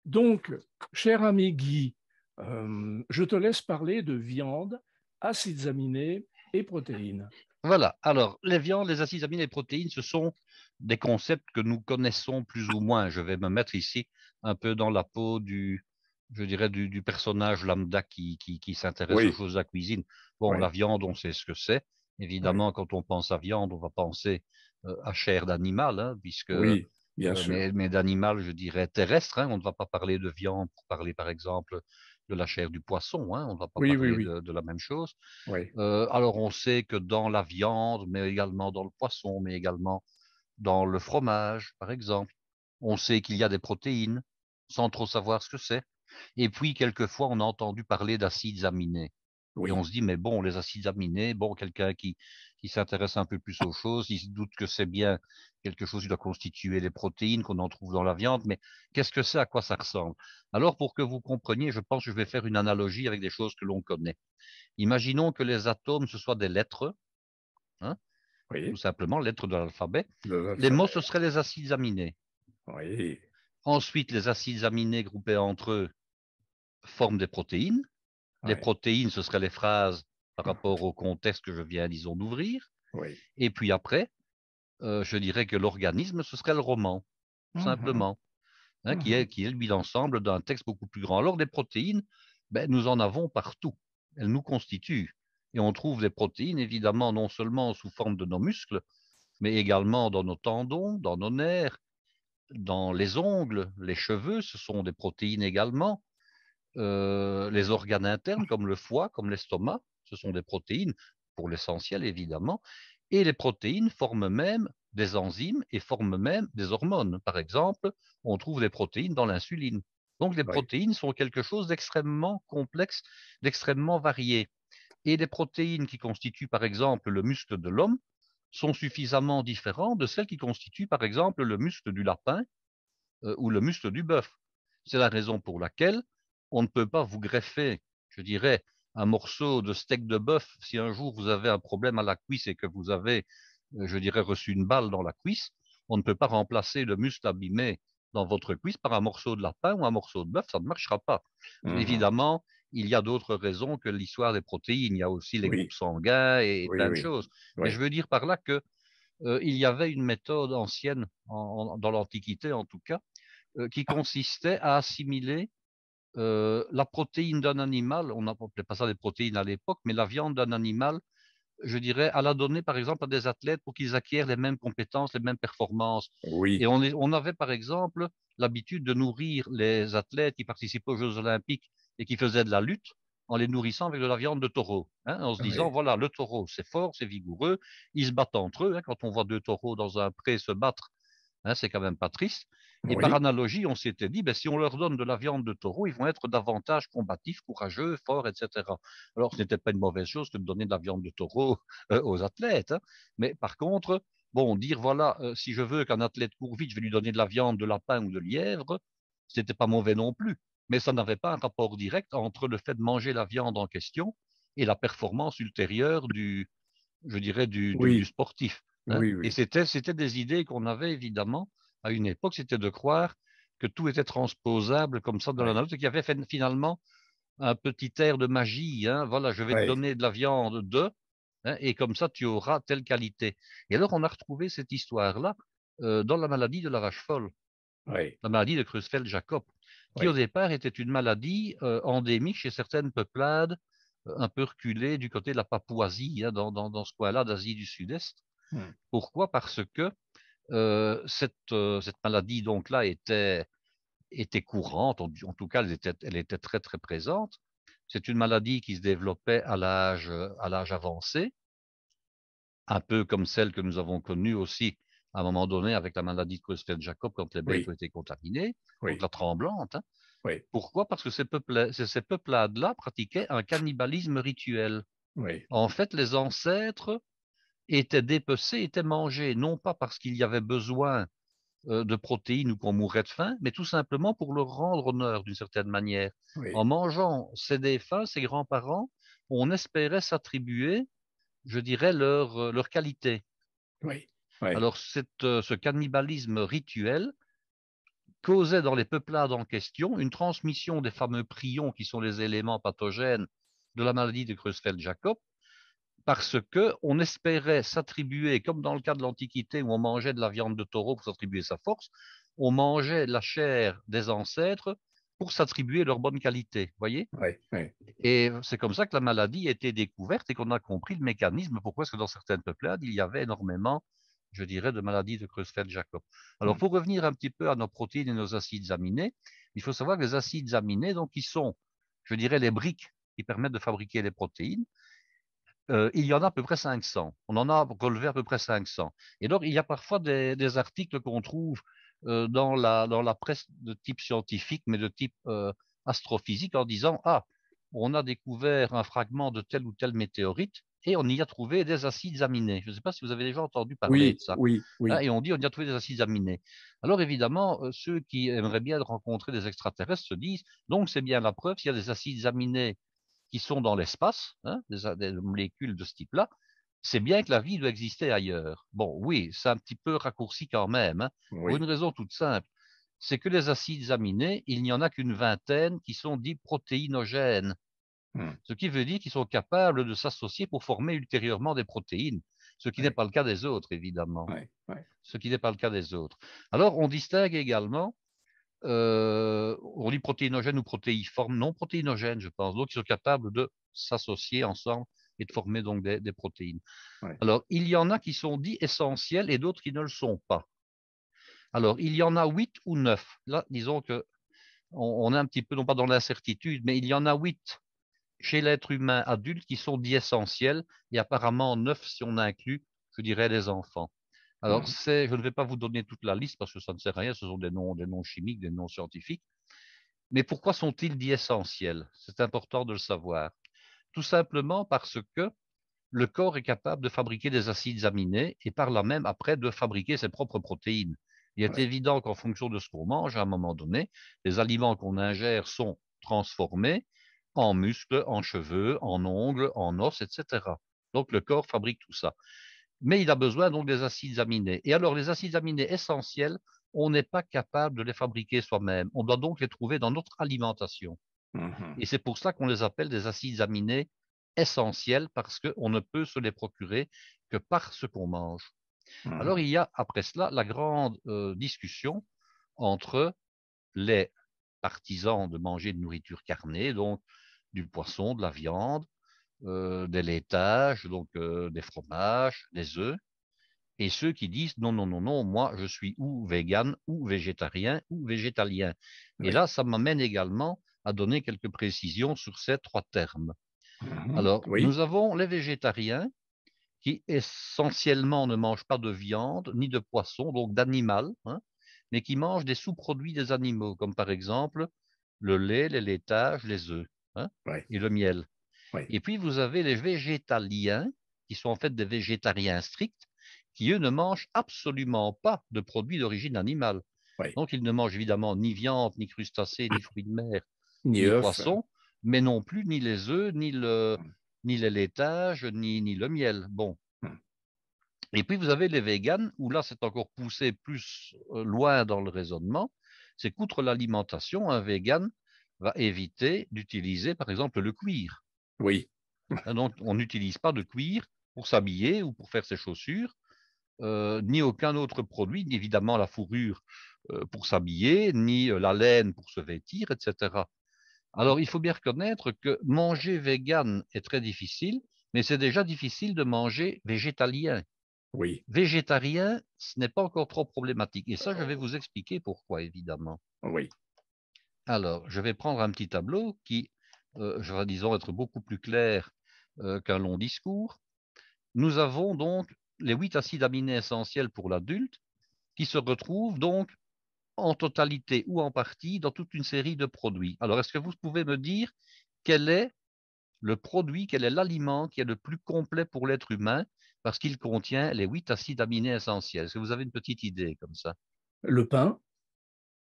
Speaker 2: Donc, cher ami Guy, je te laisse parler de viande, acides aminés et protéines. Voilà, alors les viandes, les acides aminés et protéines, ce sont
Speaker 1: des concepts que nous connaissons plus ou moins. Je vais me mettre ici un peu dans la peau du, je dirais, du, personnage lambda qui, qui, s'intéresse aux choses de la cuisine. Bon, la viande, on sait ce que c'est. Évidemment, quand on pense à viande, on va penser euh, à chair d'animal, hein, puisque. Euh, mais, d'animal, je dirais terrestre. Hein. on ne va pas parler de viande pour parler, par exemple, de la chair du poisson. Hein. on ne va pas parler De, la même chose. Euh, alors, on sait que dans la viande, mais également dans le poisson, mais également dans le fromage, par exemple, on sait qu'il y a des protéines sans trop savoir ce que c'est. Et puis, quelquefois, on a entendu parler d'acides aminés. Et on se dit, mais bon, les acides aminés, bon, quelqu'un qui, qui s'intéresse un peu plus aux choses, il se doute que c'est bien quelque chose qui doit constituer les protéines qu'on en trouve dans la viande, mais qu'est-ce que c'est, à quoi ça ressemble Alors, pour que vous compreniez, je pense que je vais faire une analogie avec des choses que l'on connaît. Imaginons que les atomes, ce soient des lettres, hein, oui. tout simplement, lettres de l'alphabet. Les mots, ce seraient les acides aminés. Oui. Ensuite, les acides aminés groupés entre eux forment des protéines. Les protéines, ce seraient les phrases par mmh. rapport au contexte que je viens, disons, d'ouvrir. Et puis après, euh, je dirais que l'organisme, ce serait le roman, mmh simplement, hein, qui, est, mmh qui est lui l'ensemble d'un texte beaucoup plus grand. Alors, des protéines, ben, nous en avons partout. Elles nous constituent. Et on trouve des protéines, évidemment, non seulement sous forme de nos muscles, mais également dans nos tendons, dans nos nerfs, dans les ongles, les cheveux, ce sont des protéines également. Euh, les organes internes, comme le foie, comme l'estomac, ce sont des protéines, pour l'essentiel évidemment. Et les protéines forment même des enzymes et forment même des hormones. Par exemple, on trouve des protéines dans l'insuline. Donc les protéines sont quelque chose d'extrêmement complexe, d'extrêmement varié. Et les protéines qui constituent par exemple le muscle de l'homme sont suffisamment différents de celles qui constituent, par exemple, le muscle du lapin euh, ou le muscle du bœuf. C'est la raison pour laquelle on ne peut pas vous greffer, je dirais, un morceau de steak de bœuf si un jour vous avez un problème à la cuisse et que vous avez, euh, je dirais, reçu une balle dans la cuisse. On ne peut pas remplacer le muscle abîmé dans votre cuisse par un morceau de lapin ou un morceau de bœuf, ça ne marchera pas. Mmh évidemment, il y a d'autres raisons que l'histoire des protéines. Il y a aussi les groupes sanguins et plein de choses. Mais je veux dire par là que euh, il y avait une méthode ancienne, dans l'Antiquité en tout cas, euh, qui ah. consistait à assimiler euh, la protéine d'un animal, on n'appelait pas ça des protéines à l'époque, mais la viande d'un animal je dirais, à la donner, par exemple, à des athlètes pour qu'ils acquièrent les mêmes compétences, les mêmes performances. Oui. Et on, on avait, par exemple, l'habitude de nourrir les athlètes qui participaient aux Jeux olympiques et qui faisaient de la lutte en les nourrissant avec de la viande de taureau, hein, en se disant, voilà, le taureau, c'est fort, c'est vigoureux, ils se battent entre eux. Hein, quand on voit deux taureaux dans un pré se battre, Hein, c'est quand même pas triste. Et par analogie, on s'était dit, ben, si on leur donne de la viande de taureau, ils vont être davantage combatifs, courageux, forts, etc. Alors, ce n'était pas une mauvaise chose que de donner de la viande de taureau euh, aux athlètes. Hein. Mais par contre, bon, dire, voilà, euh, si je veux qu'un athlète court vite, je vais lui donner de la viande de lapin ou de lièvre, ce n'était pas mauvais non plus. Mais ça n'avait pas un rapport direct entre le fait de manger la viande en question et la performance ultérieure du, je dirais, du sportif. Hein? Et c'était, des idées qu'on avait évidemment à une époque, c'était de croire que tout était transposable comme ça dans la nature, qu'il avait fait, finalement un petit air de magie. Hein. voilà, je vais te donner de la viande de, hein, et comme ça tu auras telle qualité. Et alors on a retrouvé cette histoire-là euh, dans la maladie de la vache folle, la maladie de creusfeld jacob qui au départ était une maladie euh, endémique chez certaines peuplades euh, un peu reculées du côté de la Papouasie, dans, dans, ce coin-là d'Asie du Sud-Est. Hmm. Pourquoi Parce que euh, cette, euh, cette, maladie donc là était, était courante, en, tout cas elle était, elle était très très présente. C'est une maladie qui se développait à l'âge à l'âge avancé, un peu comme celle que nous avons connue aussi à un moment donné avec la maladie de Creutzfeldt-Jacob quand les bêtes ont été contaminées, la tremblante. Hein. Pourquoi Parce que ces, ces peuplades-là pratiquaient un cannibalisme rituel. En fait, les ancêtres était dépecé, était mangé, non pas parce qu'il y avait besoin euh, de protéines ou qu'on mourait de faim, mais tout simplement pour leur rendre honneur d'une certaine manière. En mangeant ces défunts, ces grands-parents, on espérait s'attribuer, je dirais, leur, euh, leur qualité. Alors euh, ce cannibalisme rituel causait dans les peuplades en question une transmission des fameux prions qui sont les éléments pathogènes de la maladie de Creutzfeldt-Jacob parce qu'on espérait s'attribuer, comme dans le cas de l'Antiquité où on mangeait de la viande de taureau pour s'attribuer sa force, on mangeait la chair des ancêtres pour s'attribuer leur bonne qualité, voyez oui, Et c'est comme ça que la maladie a été découverte et qu'on a compris le mécanisme, pourquoi est-ce que dans certaines peuplades, il y avait énormément, je dirais, de maladies de Creutzfeldt-Jacob. Alors, mm. pour revenir un petit peu à nos protéines et nos acides aminés, il faut savoir que les acides aminés, donc, ils sont, je dirais, les briques qui permettent de fabriquer les protéines, euh, il y en a à peu près 500. On en a relevé à peu près 500. Et donc, il y a parfois des, articles qu'on trouve euh, dans, la, dans la presse de type scientifique, mais de type euh, astrophysique, en disant, ah, on a découvert un fragment de tel ou tel météorite et on y a trouvé des acides aminés. Je ne sais pas si vous avez déjà entendu parler de ça. Oui, oui. Ah, et on dit on y a trouvé des acides aminés. Alors évidemment, ceux qui aimeraient bien rencontrer des extraterrestres se disent, donc c'est bien la preuve, s'il y a des acides aminés qui sont dans l'espace, hein, des, molécules de ce type-là, c'est bien que la vie doit exister ailleurs. Bon, oui, c'est un petit peu raccourci quand même, hein. pour une raison toute simple. C'est que les acides aminés, il n'y en a qu'une vingtaine qui sont dits protéinogènes. Hmm. Ce qui veut dire qu'ils sont capables de s'associer pour former ultérieurement des protéines, ce qui n'est pas le cas des autres, évidemment. Ce qui n'est pas le cas des autres. Alors, on distingue également on dit protéinogènes ou protéiformes, non protéinogènes, je pense. Donc, qui sont capables de s'associer ensemble et de former donc des, protéines. Alors, il y en a qui sont dits essentiels et d'autres qui ne le sont pas. Alors, il y en a huit ou neuf. Là, disons que on, est un petit peu, non pas dans l'incertitude, mais il y en a huit chez l'être humain adulte qui sont dits essentiels et apparemment neuf si on inclut, je dirais, les enfants. Alors, mmh. je ne vais pas vous donner toute la liste parce que ça ne sert à rien, ce sont des noms, des noms chimiques, des noms scientifiques. Mais pourquoi sont-ils dits essentiels C'est important de le savoir. Tout simplement parce que le corps est capable de fabriquer des acides aminés et par là même, après, de fabriquer ses propres protéines. Il est évident qu'en fonction de ce qu'on mange, à un moment donné, les aliments qu'on ingère sont transformés en muscles, en cheveux, en ongles, en os, etc. Donc le corps fabrique tout ça mais il a besoin donc des acides aminés. Et alors, les acides aminés essentiels, on n'est pas capable de les fabriquer soi-même. On doit donc les trouver dans notre alimentation. Mhm. Et c'est pour ça qu'on les appelle des acides aminés essentiels, parce qu'on ne peut se les procurer que par ce qu'on mange. Mhm. Alors, il y a après cela la grande euh, discussion entre les partisans de manger de nourriture carnée, donc du poisson, de la viande, euh, des laitages, donc euh, des fromages, des œufs, et ceux qui disent non, non, non, non, moi je suis ou vegan, ou végétarien, ou végétalien. Et là, ça m'amène également à donner quelques précisions sur ces trois termes. Mmh Alors, nous avons les végétariens qui essentiellement ne mangent pas de viande ni de poisson, donc d'animal, hein, mais qui mangent des sous-produits des animaux, comme par exemple le lait, les laitages, les œufs hein, et le miel. Et puis, vous avez les végétaliens, qui sont en fait des végétariens stricts, qui, eux, ne mangent absolument pas de produits d'origine animale. Donc, ils ne mangent évidemment ni viande, ni crustacés, ni fruits de mer, ni, poisson, poissons, mais non plus ni les œufs, ni, le, hmm. ni les laitages, ni, le miel. Bon. Hmm. Et puis, vous avez les véganes, où là, c'est encore poussé plus euh, loin dans le raisonnement. C'est qu'outre l'alimentation, un végan va éviter d'utiliser, par exemple, le cuir. Oui. Hein, donc, on n'utilise pas de cuir pour s'habiller ou pour faire ses chaussures, euh, ni aucun autre produit, ni évidemment la fourrure euh, pour s'habiller, ni euh, la laine pour se vêtir, etc. Alors, il faut bien reconnaître que manger vegan est très difficile, mais c'est déjà difficile de manger végétalien. Oui. Végétarien, ce n'est pas encore trop problématique. Et ça, je vais vous expliquer pourquoi, évidemment. Oui. Alors, je vais prendre un petit tableau qui euh, disons, être beaucoup plus clair euh, qu'un long discours. Nous avons donc les huit acides aminés essentiels pour l'adulte qui se retrouvent donc en totalité ou en partie dans toute une série de produits. Alors, est-ce que vous pouvez me dire quel est le produit, quel est l'aliment qui est le plus complet pour l'être humain parce qu'il contient les huit acides aminés essentiels Est-ce que vous avez une petite idée comme ça Le pain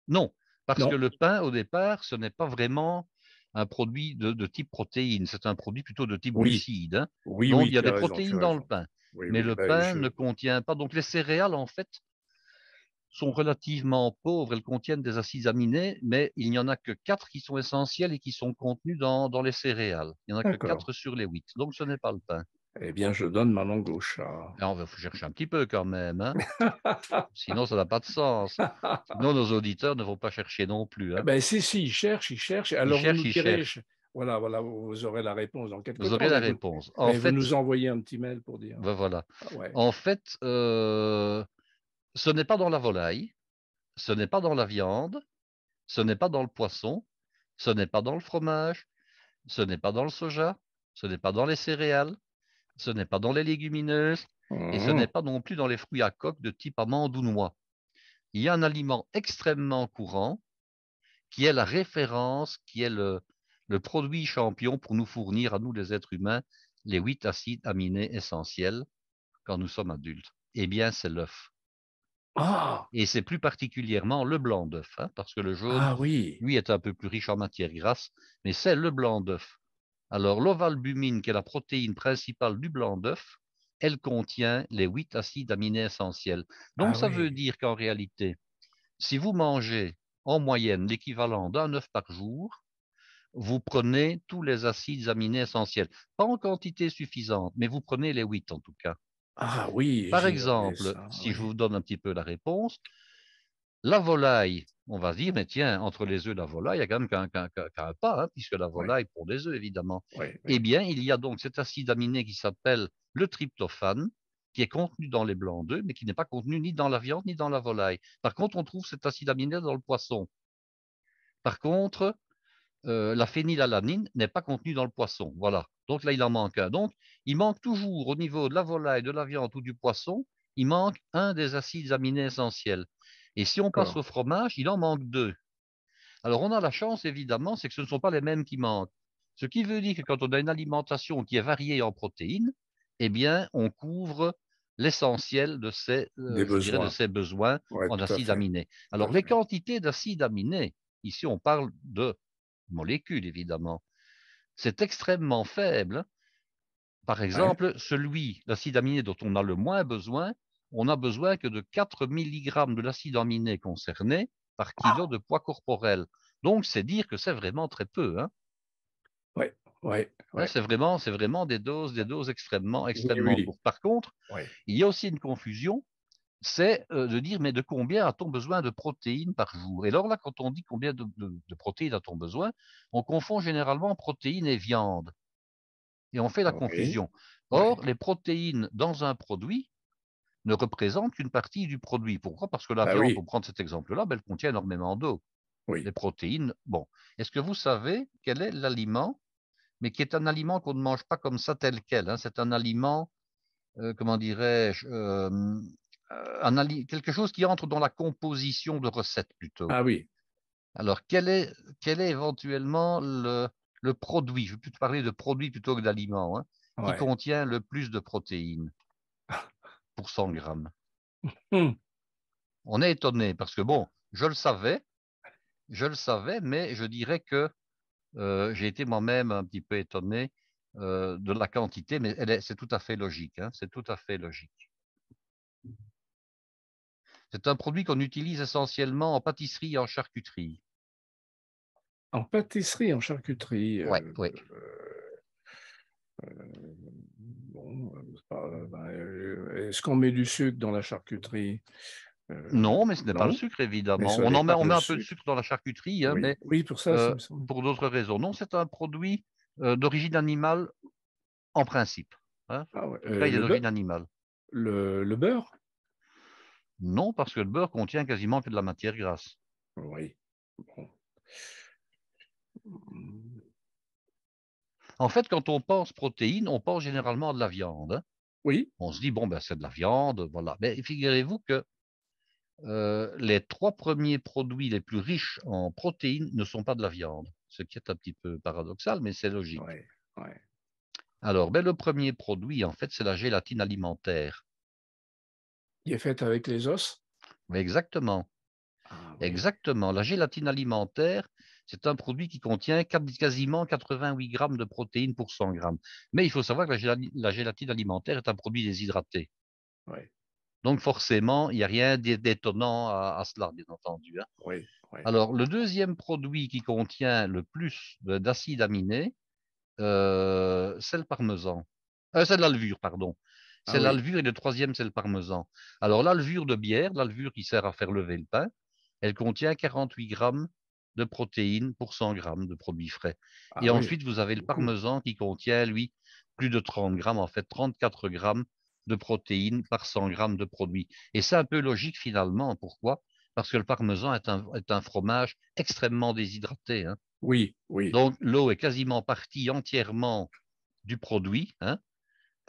Speaker 1: Non, parce que le pain, au départ, ce n'est pas vraiment un produit de, type protéine, c'est un produit plutôt de type oui. glucide. Hein. donc il y a des protéines dans le pain, mais le ben, pain ne contient pas. Donc les céréales, en fait, sont relativement pauvres, elles contiennent des acides aminés, mais il n'y en a que quatre qui sont essentiels et qui sont contenus dans, dans les céréales. Il n'y en a que quatre sur les huit, donc ce n'est pas le pain. Eh bien, je donne ma langue au chat. Ah, on va chercher un petit peu quand même. Hein. Sinon, ça n'a pas de sens. Non, nos auditeurs ne vont pas chercher non plus. Hein. Eh ben, si,
Speaker 2: si, ils cherchent, ils cherchent. Alors, ils cherchent, nous direz, Voilà, voilà, vous aurez la réponse dans quelques Vous aurez la réponse. En fait, vous nous envoyez un petit mail pour dire.
Speaker 1: Ben voilà. En fait, euh, ce n'est pas dans la volaille, ce n'est pas dans la viande, ce n'est pas dans le poisson, ce n'est pas dans le fromage, ce n'est pas dans le soja, ce n'est pas dans les céréales, ce n'est pas dans les légumineuses et ce mmh. n'est pas non plus dans les fruits à coque de type amande ou noix. Il y a un aliment extrêmement courant qui est la référence, qui est le, produit champion pour nous fournir à nous les êtres humains les huit acides aminés essentiels quand nous sommes adultes. Eh bien, c'est l'œuf. Ah! et c'est plus particulièrement le blanc d'œuf, hein, parce que le jaune, ah oui. lui, est un peu plus riche en matière grasse, mais c'est le blanc d'œuf. Alors, l'ovalbumine, qui est la protéine principale du blanc d'œuf, elle contient les huit acides aminés essentiels. Donc, ah ça veut dire qu'en réalité, si vous mangez en moyenne l'équivalent d'un œuf par jour, vous prenez tous les acides aminés essentiels. Pas en quantité suffisante, mais vous prenez les huit en tout cas. Ah oui. Par exemple, si je vous donne un petit peu la réponse, la volaille, on va dire, mais mmh. tiens, entre les œufs et la volaille, il n'y a quand même qu'un pas, hein, puisque la volaille pour les œufs, évidemment. Eh bien, il y a donc cet acide aminé qui s'appelle le tryptophane, qui est contenu dans les blancs d'œufs, mais qui n'est pas contenu ni dans la viande ni dans la volaille. Par contre, on trouve cet acide aminé dans le poisson. Par contre, euh, la phénylalanine n'est pas contenue dans le poisson. Voilà. Donc là, il en manque un. Donc, il manque toujours au niveau de la volaille, de la viande ou du poisson, il manque un des acides aminés essentiels. Et si on passe au fromage, il en manque deux. Alors on a la chance, évidemment, c'est que ce ne sont pas les mêmes qui manquent. Ce qui veut dire que quand on a une alimentation qui est variée en protéines, eh bien, on couvre l'essentiel de ses, euh, besoins, en acides aminés. Alors les quantités d'acides aminés, ici on parle de molécules, évidemment, c'est extrêmement faible. Par exemple, celui, l'acide aminé dont on a le moins besoin, on n'a besoin que de 4 mg de l'acide aminé concerné par kilo de poids corporel. Donc, c'est dire que c'est vraiment très peu. Hein oui, oui. Hein, c'est vraiment, vraiment des doses, des doses extrêmement, extrêmement Par contre, il y a aussi une confusion, c'est euh, de dire, mais de combien a-t-on besoin de protéines par jour Et alors là, quand on dit combien de protéines a-t-on besoin, on confond généralement protéines et viande. Et on fait la confusion. Or, les protéines dans un produit, ne représente qu'une partie du produit. Pourquoi Parce que la bah viande, pour prendre cet exemple-là, bah, elle contient énormément d'eau. Oui. Les protéines, bon. Est-ce que vous savez quel est l'aliment, mais qui est un aliment qu'on ne mange pas comme ça tel quel hein C'est un aliment, euh, comment dirais-je, euh, euh, quelque chose qui entre dans la composition de recettes plutôt. Ah oui. Alors, quel est, quel est éventuellement le, produit, je vais te parler de produit plutôt que d'aliment, hein, qui contient le plus de protéines pour 100 grammes. Hmm. On est étonné parce que, bon, je le savais, je le savais, mais je dirais que euh, j'ai été moi-même un petit peu étonné euh, de la quantité, mais c'est tout à fait logique. Hein, c'est tout à fait logique. C'est un produit qu'on utilise essentiellement en pâtisserie et en charcuterie.
Speaker 2: En pâtisserie, en charcuterie. oui euh, oui. Euh, euh, ben, euh, est-ce qu'on met du sucre dans la charcuterie non, mais ce n'est pas le sucre, évidemment. On, en met, un peu de
Speaker 1: sucre dans la charcuterie, hein, mais oui, pour, d'autres raisons. Non, c'est un produit d'origine animale en principe. Hein.
Speaker 2: Ah il est d'origine
Speaker 1: animale. Le, le beurre Non, parce que le beurre contient quasiment que de la matière grasse. Oui. Bon. Hmm. En fait, quand on pense protéines, on pense généralement à de la viande. Hein. Oui. On se dit, bon, ben, c'est de la viande, voilà. Mais figurez-vous que euh, les trois premiers produits les plus riches en protéines ne sont pas de la viande, ce qui est un petit peu paradoxal, mais c'est logique. Alors, ben, le premier produit, en fait, c'est la gélatine alimentaire. Il est fait avec les os Exactement. Ah Exactement. La gélatine alimentaire, c'est un produit qui contient quasiment 88 grammes de protéines pour 100 grammes. Mais il faut savoir que la gélatine alimentaire est un produit déshydraté. Donc forcément, il n'y a rien d'étonnant à, cela, bien entendu. Hein. Alors, le deuxième produit qui contient le plus d'acides aminés, c'est euh, le parmesan. c'est euh, la levure, pardon. C'est ah la levure et le troisième, c'est le parmesan. Alors, l'alvure de bière, l'alvure qui sert à faire lever le pain, elle contient 48 grammes de protéines pour 100 grammes de produits frais. Ah et ensuite, vous avez le parmesan qui contient, lui, plus de 30 grammes, en fait 34 grammes de protéines par 100 grammes de produits. Et c'est un peu logique finalement. Pourquoi Parce que le parmesan est un, fromage extrêmement déshydraté. Hein. Oui, oui. Donc l'eau est quasiment partie entièrement du produit. Hein,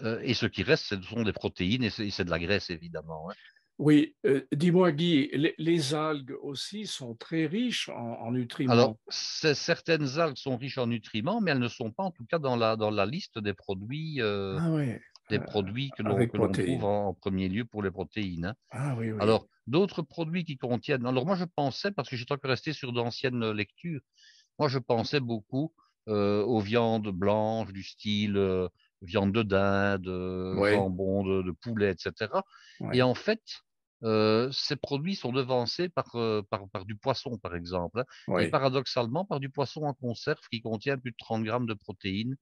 Speaker 1: euh, et ce qui reste, ce sont des protéines et c'est de la graisse, évidemment. Hein.
Speaker 2: Oui, euh, dis-moi Guy, les, algues aussi sont très riches en, nutriments. Alors, certaines
Speaker 1: algues sont riches en nutriments, mais elles ne sont pas en tout cas dans la, dans la liste des produits, euh, ah des euh, produits que l'on trouve en, premier lieu pour les protéines. Hein. Ah alors, d'autres produits qui contiennent. Alors, moi, je pensais, parce que tant que resté sur d'anciennes lectures, moi, je pensais beaucoup aux viandes blanches du style viande de dinde, de jambon de, poulet, etc. Et en fait, ces produits sont devancés par, par, du poisson, par exemple, hein, et paradoxalement par du poisson en conserve qui contient plus de 30 grammes de protéines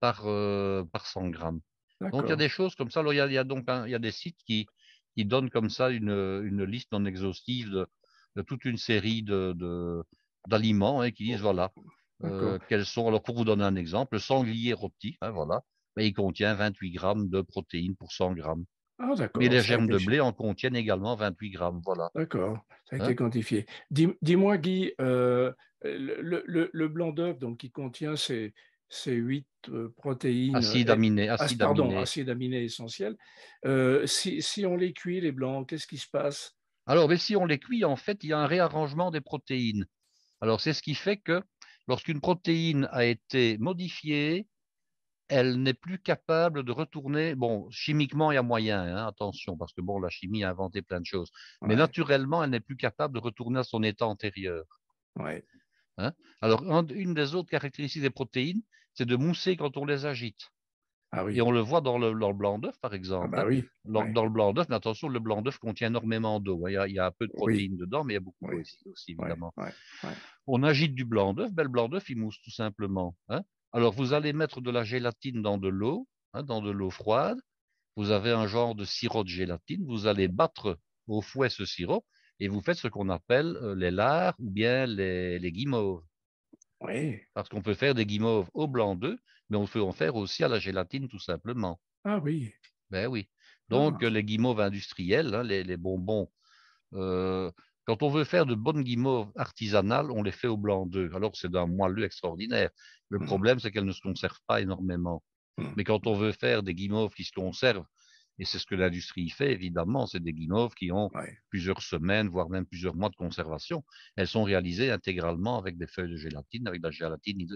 Speaker 1: par, par 100 grammes. Donc il y a des choses comme ça. il, y a, donc il y a des sites qui, qui donnent comme ça une, une liste non exhaustive de, toute une série de, d'aliments et hein, qui disent oh, voilà quels sont. Alors pour vous donner un exemple, le sanglier rôti, hein, voilà, mais ben, il contient 28 grammes de protéines pour 100 grammes. Ah, mais les germes de blé en contiennent également 28 grammes. Voilà. D'accord, ça a hein? été quantifié.
Speaker 2: Dis-moi, Guy, euh, le, blanc d'œuf qui contient ces, huit euh, protéines. Euh, acides aminés, ah, pardon, acides aminés essentiels. si, si, on les cuit, les blancs, qu'est-ce qui se passe
Speaker 1: Alors, mais si on les cuit, en fait, il y a un réarrangement des protéines. Alors, c'est ce qui fait que lorsqu'une protéine a été modifiée, elle n'est plus capable de retourner. Bon, chimiquement, il y a moyen, hein, attention, parce que bon, la chimie a inventé plein de choses. Mais naturellement, elle n'est plus capable de retourner à son état antérieur. Oui. Hein? Alors, une des autres caractéristiques des protéines, c'est de mousser quand on les agite. Ah oui. Et on le voit dans le, blanc d'œuf, par ah exemple. Ah oui. dans, le blanc d'œuf, mais attention, le blanc d'œuf contient énormément d'eau. Il, y a un peu de protéines dedans, mais il y a beaucoup aussi, aussi, évidemment. On agite du blanc d'œuf, le blanc d'œuf, il mousse tout simplement. Hein alors, vous allez mettre de la gélatine dans de l'eau, hein, dans de l'eau froide. Vous avez un genre de sirop de gélatine. Vous allez battre au fouet ce sirop et vous faites ce qu'on appelle euh, les lards ou bien les, guimauves. Oui. Parce qu'on peut faire des guimauves au blanc d'œuf, mais on peut en faire aussi à la gélatine tout simplement. Ah oui. Ben oui. Donc, ah. les guimauves industrielles, hein, les, bonbons euh, quand on veut faire de bonnes guimauves artisanales, on les fait au blanc d'œuf. Alors c'est d'un moelleux extraordinaire. Le mmh. problème, c'est qu'elles ne se conservent pas énormément. Mmh. Mais quand on veut faire des guimauves qui se conservent, et c'est ce que l'industrie fait, évidemment, c'est des guimauves qui ont plusieurs semaines, voire même plusieurs mois de conservation. Elles sont réalisées intégralement avec des feuilles de gélatine, avec de la gélatine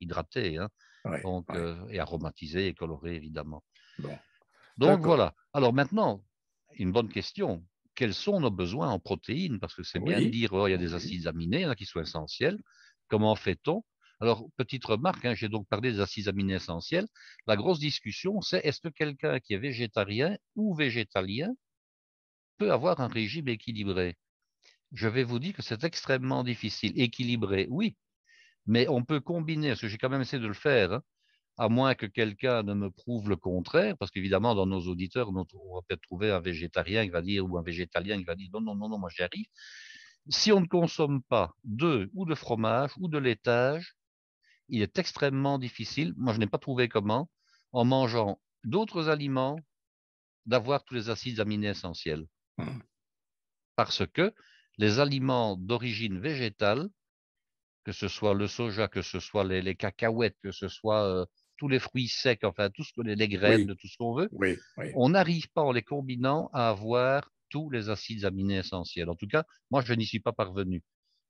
Speaker 1: hydratée, hein. donc, euh, et aromatisée et colorée, évidemment. Donc voilà. Alors maintenant, une bonne question quels sont nos besoins en protéines, parce que c'est bien de dire, oh, il y a des acides aminés, il y en hein, a qui sont essentiels, comment fait-on alors, petite remarque, hein, j'ai donc parlé des acides aminés essentiels. La grosse discussion, c'est est-ce que quelqu'un qui est végétarien ou végétalien peut avoir un régime équilibré Je vais vous dire que c'est extrêmement difficile. Équilibré, oui, mais on peut combiner, parce que j'ai quand même essayé de le faire, hein à moins que quelqu'un ne me prouve le contraire, parce qu'évidemment, dans nos auditeurs, on va peut-être trouver un végétarien qui va dire, ou un végétalien qui va dire, non, non, non, non moi j'y arrive. Si on ne consomme pas d'œufs ou de fromage ou de laitage, il est extrêmement difficile, moi je n'ai pas trouvé comment, en mangeant d'autres aliments, d'avoir tous les acides aminés essentiels. Mmh. Parce que les aliments d'origine végétale, que ce soit le soja, que ce soit les, cacahuètes, que ce soit euh, tous les fruits secs, enfin tout ce que les, graines, tout ce qu'on veut, on n'arrive pas en les combinant à avoir tous les acides aminés essentiels. En tout cas, moi je n'y suis pas parvenu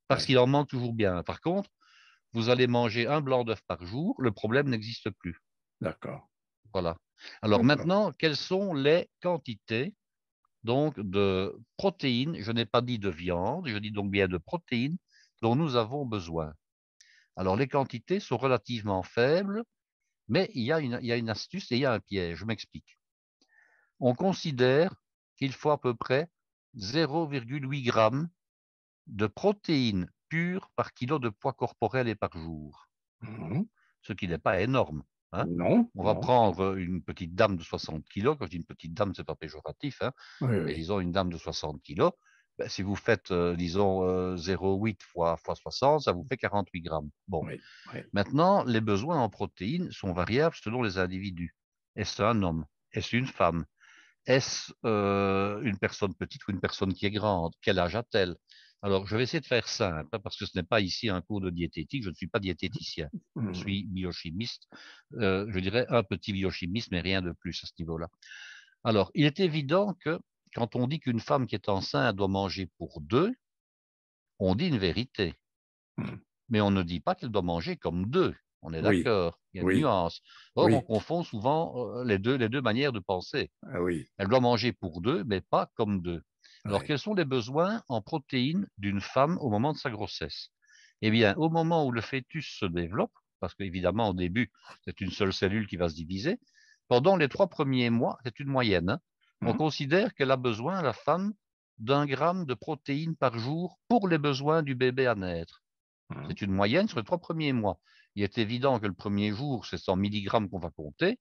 Speaker 1: parce qu'il en manque toujours bien. Par contre, vous allez manger un blanc d'œuf par jour, le problème n'existe plus. D'accord. Voilà. Alors maintenant, quelles sont les quantités donc de protéines Je n'ai pas dit de viande, je dis donc bien de protéines dont nous avons besoin. Alors les quantités sont relativement faibles mais il y, a une, astuce et il y a un piège. Je m'explique. On considère qu'il faut à peu près 0,8 g de protéines pures par kilo de poids corporel et par jour. Mmh. Ce qui n'est pas énorme. Hein. non, on va prendre une petite dame de 60 kg. Quand je dis une petite dame, c'est pas péjoratif. Hein disons une dame de 60 kg. Bah, si vous faites, disons, 0,8 fois, 60, ça vous fait 48 grammes. Bon. Maintenant, les besoins en protéines sont variables selon les individus. Est-ce un homme Est-ce une femme Est-ce une personne petite ou une personne qui est grande Quel âge a-t-elle alors, je vais essayer de faire simple, hein, parce que ce n'est pas ici un cours de diététique, je ne suis pas diététicien, mmh je suis biochimiste, je dirais un petit biochimiste, mais rien de plus à ce niveau-là. Alors, il est évident que quand on dit qu'une femme qui est enceinte doit manger pour deux, on dit une vérité. Hmm. Mais on ne dit pas qu'elle doit manger comme deux. On est d'accord. Il y a une nuance. Or, on confond souvent euh, les deux, les deux manières de penser. Ah Elle doit manger pour deux, mais pas comme deux. Alors, quels sont les besoins en protéines d'une femme au moment de sa grossesse Eh bien, au moment où le fœtus se développe, parce qu'évidemment, au début, c'est une seule cellule qui va se diviser, pendant les trois premiers mois, c'est une moyenne, hein, on mmh. considère qu'elle a besoin, la femme, d'un gramme de protéines par jour pour les besoins du bébé à naître. Mmh. C'est une moyenne sur les trois premiers mois. Il est évident que le premier jour, c'est 100 mg qu'on va compter,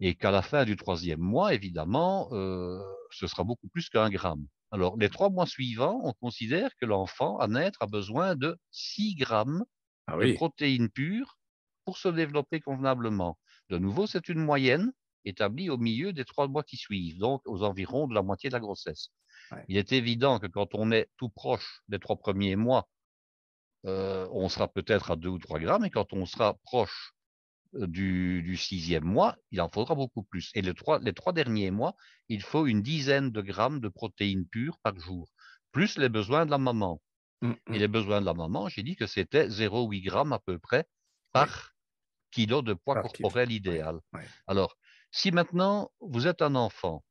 Speaker 1: et qu'à la fin du troisième mois, évidemment, euh, ce sera beaucoup plus qu'un gramme. Alors, les trois mois suivants, on considère que l'enfant à naître a besoin de 6 grammes ah de protéines pures pour se développer convenablement. De nouveau, c'est une moyenne établi au milieu des trois mois qui suivent, donc aux environs de la moitié de la grossesse. Il est évident que quand on est tout proche des trois premiers mois, euh, on sera peut-être à deux ou trois grammes, et quand on sera proche euh, du, sixième mois, il en faudra beaucoup plus. Et les trois, les trois derniers mois, il faut une dizaine de grammes de protéines pures par jour, plus les besoins de la maman. Mm, et mm. les besoins de la maman, j'ai dit que c'était 0,8 grammes à peu près par kilo de poids corporel idéal. Alors, si maintenant vous êtes un enfant,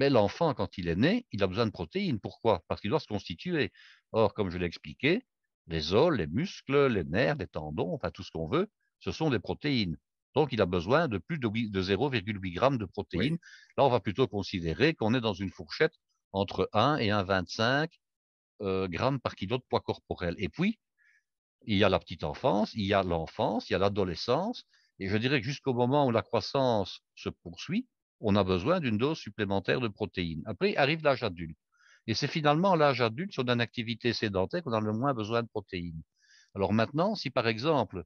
Speaker 1: mais l'enfant, quand il est né, il a besoin de protéines. Pourquoi Parce qu'il doit se constituer. Or, comme je l'ai expliqué, les os, les muscles, les nerfs, les tendons, enfin tout ce qu'on veut, ce sont des protéines. Donc, il a besoin de plus de, 0,8 g de protéines. Là, on va plutôt considérer qu'on est dans une fourchette entre 1 et 1,25 g euh, grammes par kilo de poids corporel. Et puis, il y a la petite enfance, il y a l'enfance, il y a l'adolescence, et je dirais que jusqu'au moment où la croissance se poursuit, on a besoin d'une dose supplémentaire de protéines. Après arrive l'âge adulte. Et c'est finalement l'âge adulte, sur une activité sédentaire, qu'on a le moins besoin de protéines. Alors maintenant, si par exemple,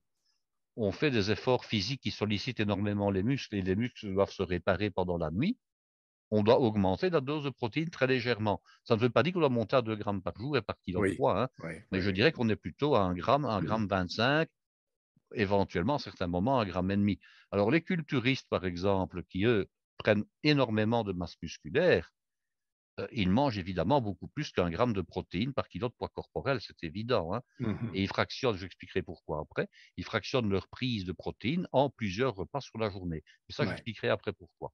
Speaker 1: on fait des efforts physiques qui sollicitent énormément les muscles et les muscles doivent se réparer pendant la nuit, on doit augmenter la dose de protéines très légèrement. Ça ne veut pas dire qu'on doit monter à 2 grammes par jour et par kilomètre, hein. mais je dirais qu'on est plutôt à 1 gramme, 1 mmh. gramme 25, éventuellement à certains moments un gramme et demi. Alors les culturistes, par exemple, qui eux prennent énormément de masse musculaire, euh, ils mangent évidemment beaucoup plus qu'un gramme de protéines par kilo de poids corporel, c'est évident. Hein. Mmh et ils fractionnent, j'expliquerai pourquoi après, ils fractionnent leur prise de protéines en plusieurs repas sur la journée. Mais ça, j'expliquerai après pourquoi.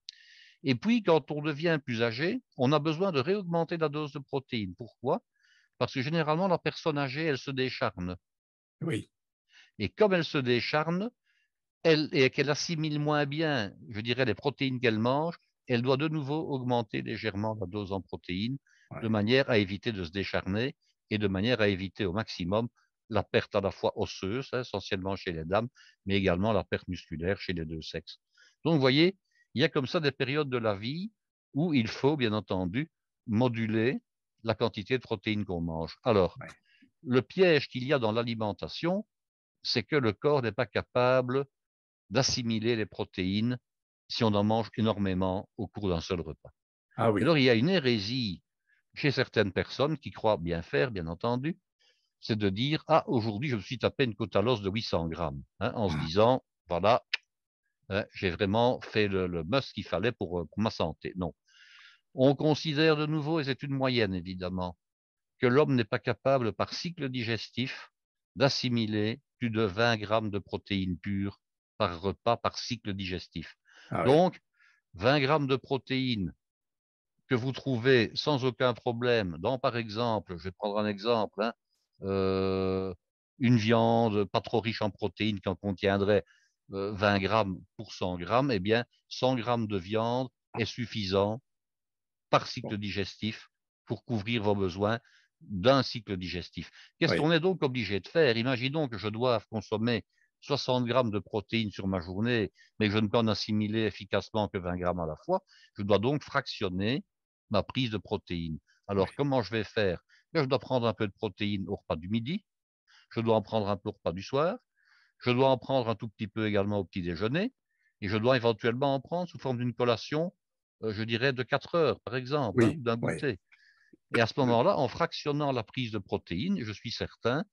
Speaker 1: Et puis, quand on devient plus âgé, on a besoin de réaugmenter la dose de protéines. Pourquoi Parce que généralement, la personne âgée, elle se décharne. Oui. Et comme elle se décharne, elle, et qu'elle assimile moins bien, je dirais, les protéines qu'elle mange, elle doit de nouveau augmenter légèrement la dose en protéines, de manière à éviter de se décharner et de manière à éviter au maximum la perte à la fois osseuse, hein, essentiellement chez les dames, mais également la perte musculaire chez les deux sexes. Donc, vous voyez, il y a comme ça des périodes de la vie où il faut, bien entendu, moduler la quantité de protéines qu'on mange. Alors, le piège qu'il y a dans l'alimentation, c'est que le corps n'est pas capable d'assimiler les protéines si on en mange énormément au cours d'un seul repas. Ah oui. Alors il y a une hérésie chez certaines personnes qui croient bien faire, bien entendu, c'est de dire Ah, aujourd'hui, je me suis tapé une côte à l'os de 800 grammes, hein, en se ah. disant Voilà, hein, j'ai vraiment fait le, must qu'il fallait pour euh, ma santé. Non. On considère de nouveau, et c'est une moyenne évidemment, que l'homme n'est pas capable par cycle digestif d'assimiler plus de 20 grammes de protéines pures par repas, par cycle digestif. Ah Donc, 20 grammes de protéines que vous trouvez sans aucun problème dans, par exemple, je vais prendre un exemple, hein, euh, une viande pas trop riche en protéines qui en contiendrait 20 euh, grammes pour 100 grammes, eh bien, 100 grammes de viande est suffisant par cycle digestif pour couvrir vos besoins d'un cycle digestif. Qu'est-ce qu'on est donc obligé de faire Imaginons que je dois consommer 60 grammes de protéines sur ma journée, mais que je ne peux en assimiler efficacement que 20 grammes à la fois. Je dois donc fractionner ma prise de protéines. Alors, comment je vais faire Je dois prendre un peu de protéines au repas du midi, je dois en prendre un peu au repas du soir, je dois en prendre un tout petit peu également au petit déjeuner, et je dois éventuellement en prendre sous forme d'une collation, euh, je dirais, de 4 heures, par exemple, hein, d'un goûter. Et à ce mmh. moment-là, en fractionnant la prise de protéines, je suis certain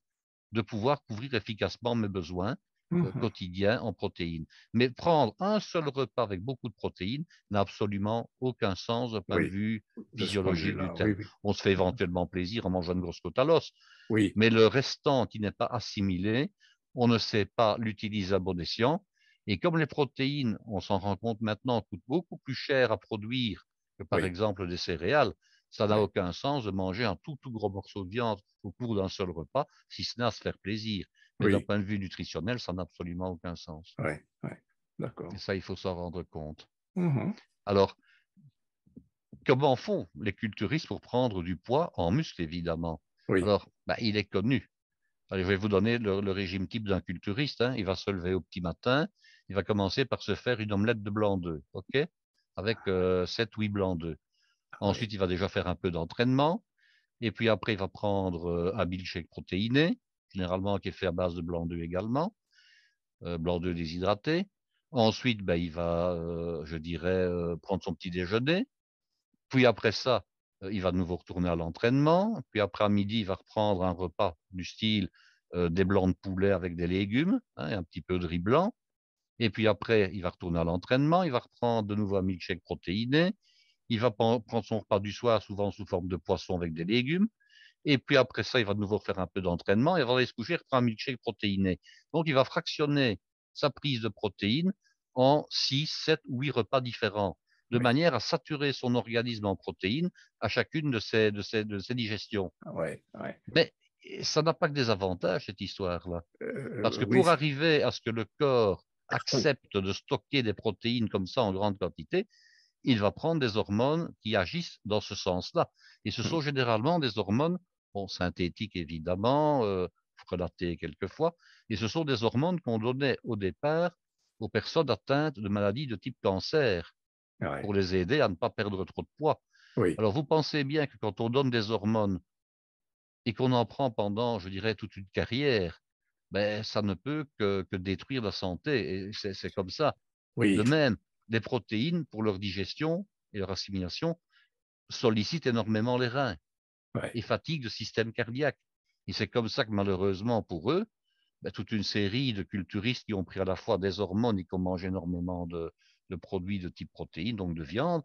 Speaker 1: de pouvoir couvrir efficacement mes besoins mmh euh, quotidiens en protéines. Mais prendre un seul repas avec beaucoup de protéines n'a absolument aucun sens d'un point de vue physiologique du terme. On se fait éventuellement plaisir en mangeant une grosse côte à l'os, mais le restant qui n'est pas assimilé, on ne sait pas l'utiliser à bon escient. Et comme les protéines, on s'en rend compte maintenant, coûtent beaucoup plus cher à produire que par exemple des céréales, ça n'a aucun sens de manger un tout, tout gros morceau de viande au cours d'un seul repas, si ce n'est à se faire plaisir. Mais d'un point de vue nutritionnel, ça n'a absolument aucun sens. Oui, D'accord. Et ça, il faut s'en rendre compte. Mmh Alors, comment font les culturistes pour prendre du poids en muscle, évidemment Alors, bah, il est connu. Alors, je vais vous donner le, régime type d'un culturiste. Hein. Il va se lever au petit matin. Il va commencer par se faire une omelette de blanc d'œuf, OK Avec 7 ah. 7-8 euh, blancs d'œufs. Ah Ensuite, il va déjà faire un peu d'entraînement. Et puis après, il va prendre euh, un milkshake protéiné, généralement qui est fait à base de blanc d'œuf également, euh, blanc d'œuf déshydraté. Ensuite, ben, il va, euh, je dirais, prendre son petit déjeuner. Puis après ça, il va de nouveau retourner à l'entraînement. Puis après, à midi, il va reprendre un repas du style des blancs de poulet avec des légumes hein, et un petit peu de riz blanc. Et puis après, il va retourner à l'entraînement. Il va reprendre de nouveau un milkshake protéiné il va prendre son repas du soir, souvent sous forme de poisson avec des légumes. Et puis après ça, il va de nouveau faire un peu d'entraînement. Et va aller se coucher, il un milkshake protéiné. Donc, il va fractionner sa prise de protéines en 6, 7 ou 8 repas différents, de manière à saturer son organisme en protéines à chacune de ses, de ses, de digestions. Ah Mais ça n'a pas que des avantages, cette histoire-là.
Speaker 2: Euh, Parce que pour
Speaker 1: arriver à ce que le corps accepte de stocker des protéines comme ça en grande quantité, il va prendre des hormones qui agissent dans ce sens-là. Et ce mmh. sont généralement des hormones, synthétiques évidemment, euh, quelquefois, et ce sont des hormones qu'on donnait au départ aux personnes atteintes de maladies de type cancer, pour les aider à ne pas perdre trop de poids. Alors vous pensez bien que quand on donne des hormones et qu'on en prend pendant, je dirais, toute une carrière, ben, ça ne peut que, détruire la santé. Et c'est comme ça. Oui. De même, les protéines, pour leur digestion et leur assimilation, sollicitent énormément les reins et fatiguent le système cardiaque. Et c'est comme ça que malheureusement pour eux, bah, toute une série de culturistes qui ont pris à la fois des hormones et qui ont mangé énormément de, produits de type protéines, donc de viande,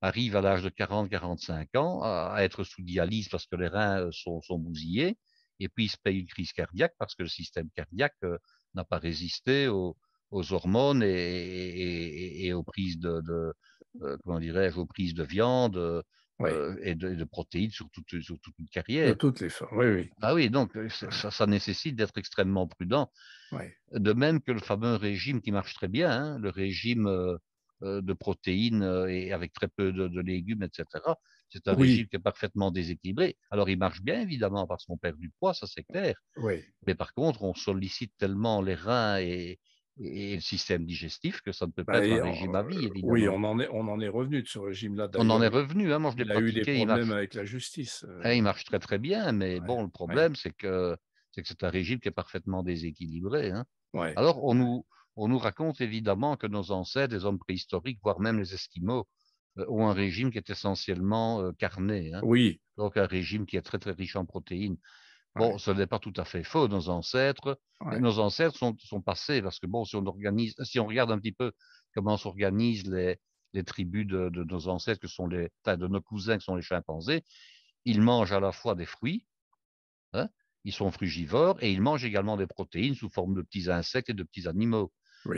Speaker 1: arrivent à l'âge de 40-45 ans à, être sous dialyse parce que les reins euh, sont, bousillés, et puis ils se payent une crise cardiaque parce que le système cardiaque euh, n'a pas résisté au, aux hormones et, aux prises de, euh, comment dirais aux prises de viande euh, et, de, protéines sur toute, toute une carrière. De toutes les formes, oui, oui. Ah oui, donc euh, ça, ça nécessite d'être extrêmement prudent. De même que le fameux régime qui marche très bien, hein, le régime de protéines et avec très peu de, légumes, etc. C'est un régime qui est parfaitement déséquilibré. Alors il marche bien, évidemment, parce qu'on perd du poids, ça c'est clair. Oui. Mais par contre, on sollicite tellement les reins et, et le système digestif que ça ne peut pas être bah, un régime à vie. Évidemment. Oui, on en
Speaker 2: est, on en est revenu de ce régime-là. On en est revenu. Hein, moi, je il a eu des problèmes avec la justice. Ah, il
Speaker 1: marche très très bien, mais bon, le problème, c'est que c'est que c'est un régime qui est parfaitement déséquilibré. Hein. Alors, on nous, on nous raconte évidemment que nos ancêtres, les hommes préhistoriques, voire même les Esquimaux, ont un régime qui est essentiellement carné. Hein. Oui. Donc, un régime qui est très très riche en protéines. Bon, ce n'est pas tout à fait faux. Nos ancêtres, nos ancêtres sont, passés parce que bon, si on organise, si on regarde un petit peu comment s'organisent les, tribus de, nos ancêtres, que sont les, de nos cousins, qui sont les chimpanzés, ils mangent à la fois des fruits, hein, ils sont frugivores et ils mangent également des protéines sous forme de petits insectes et de petits animaux.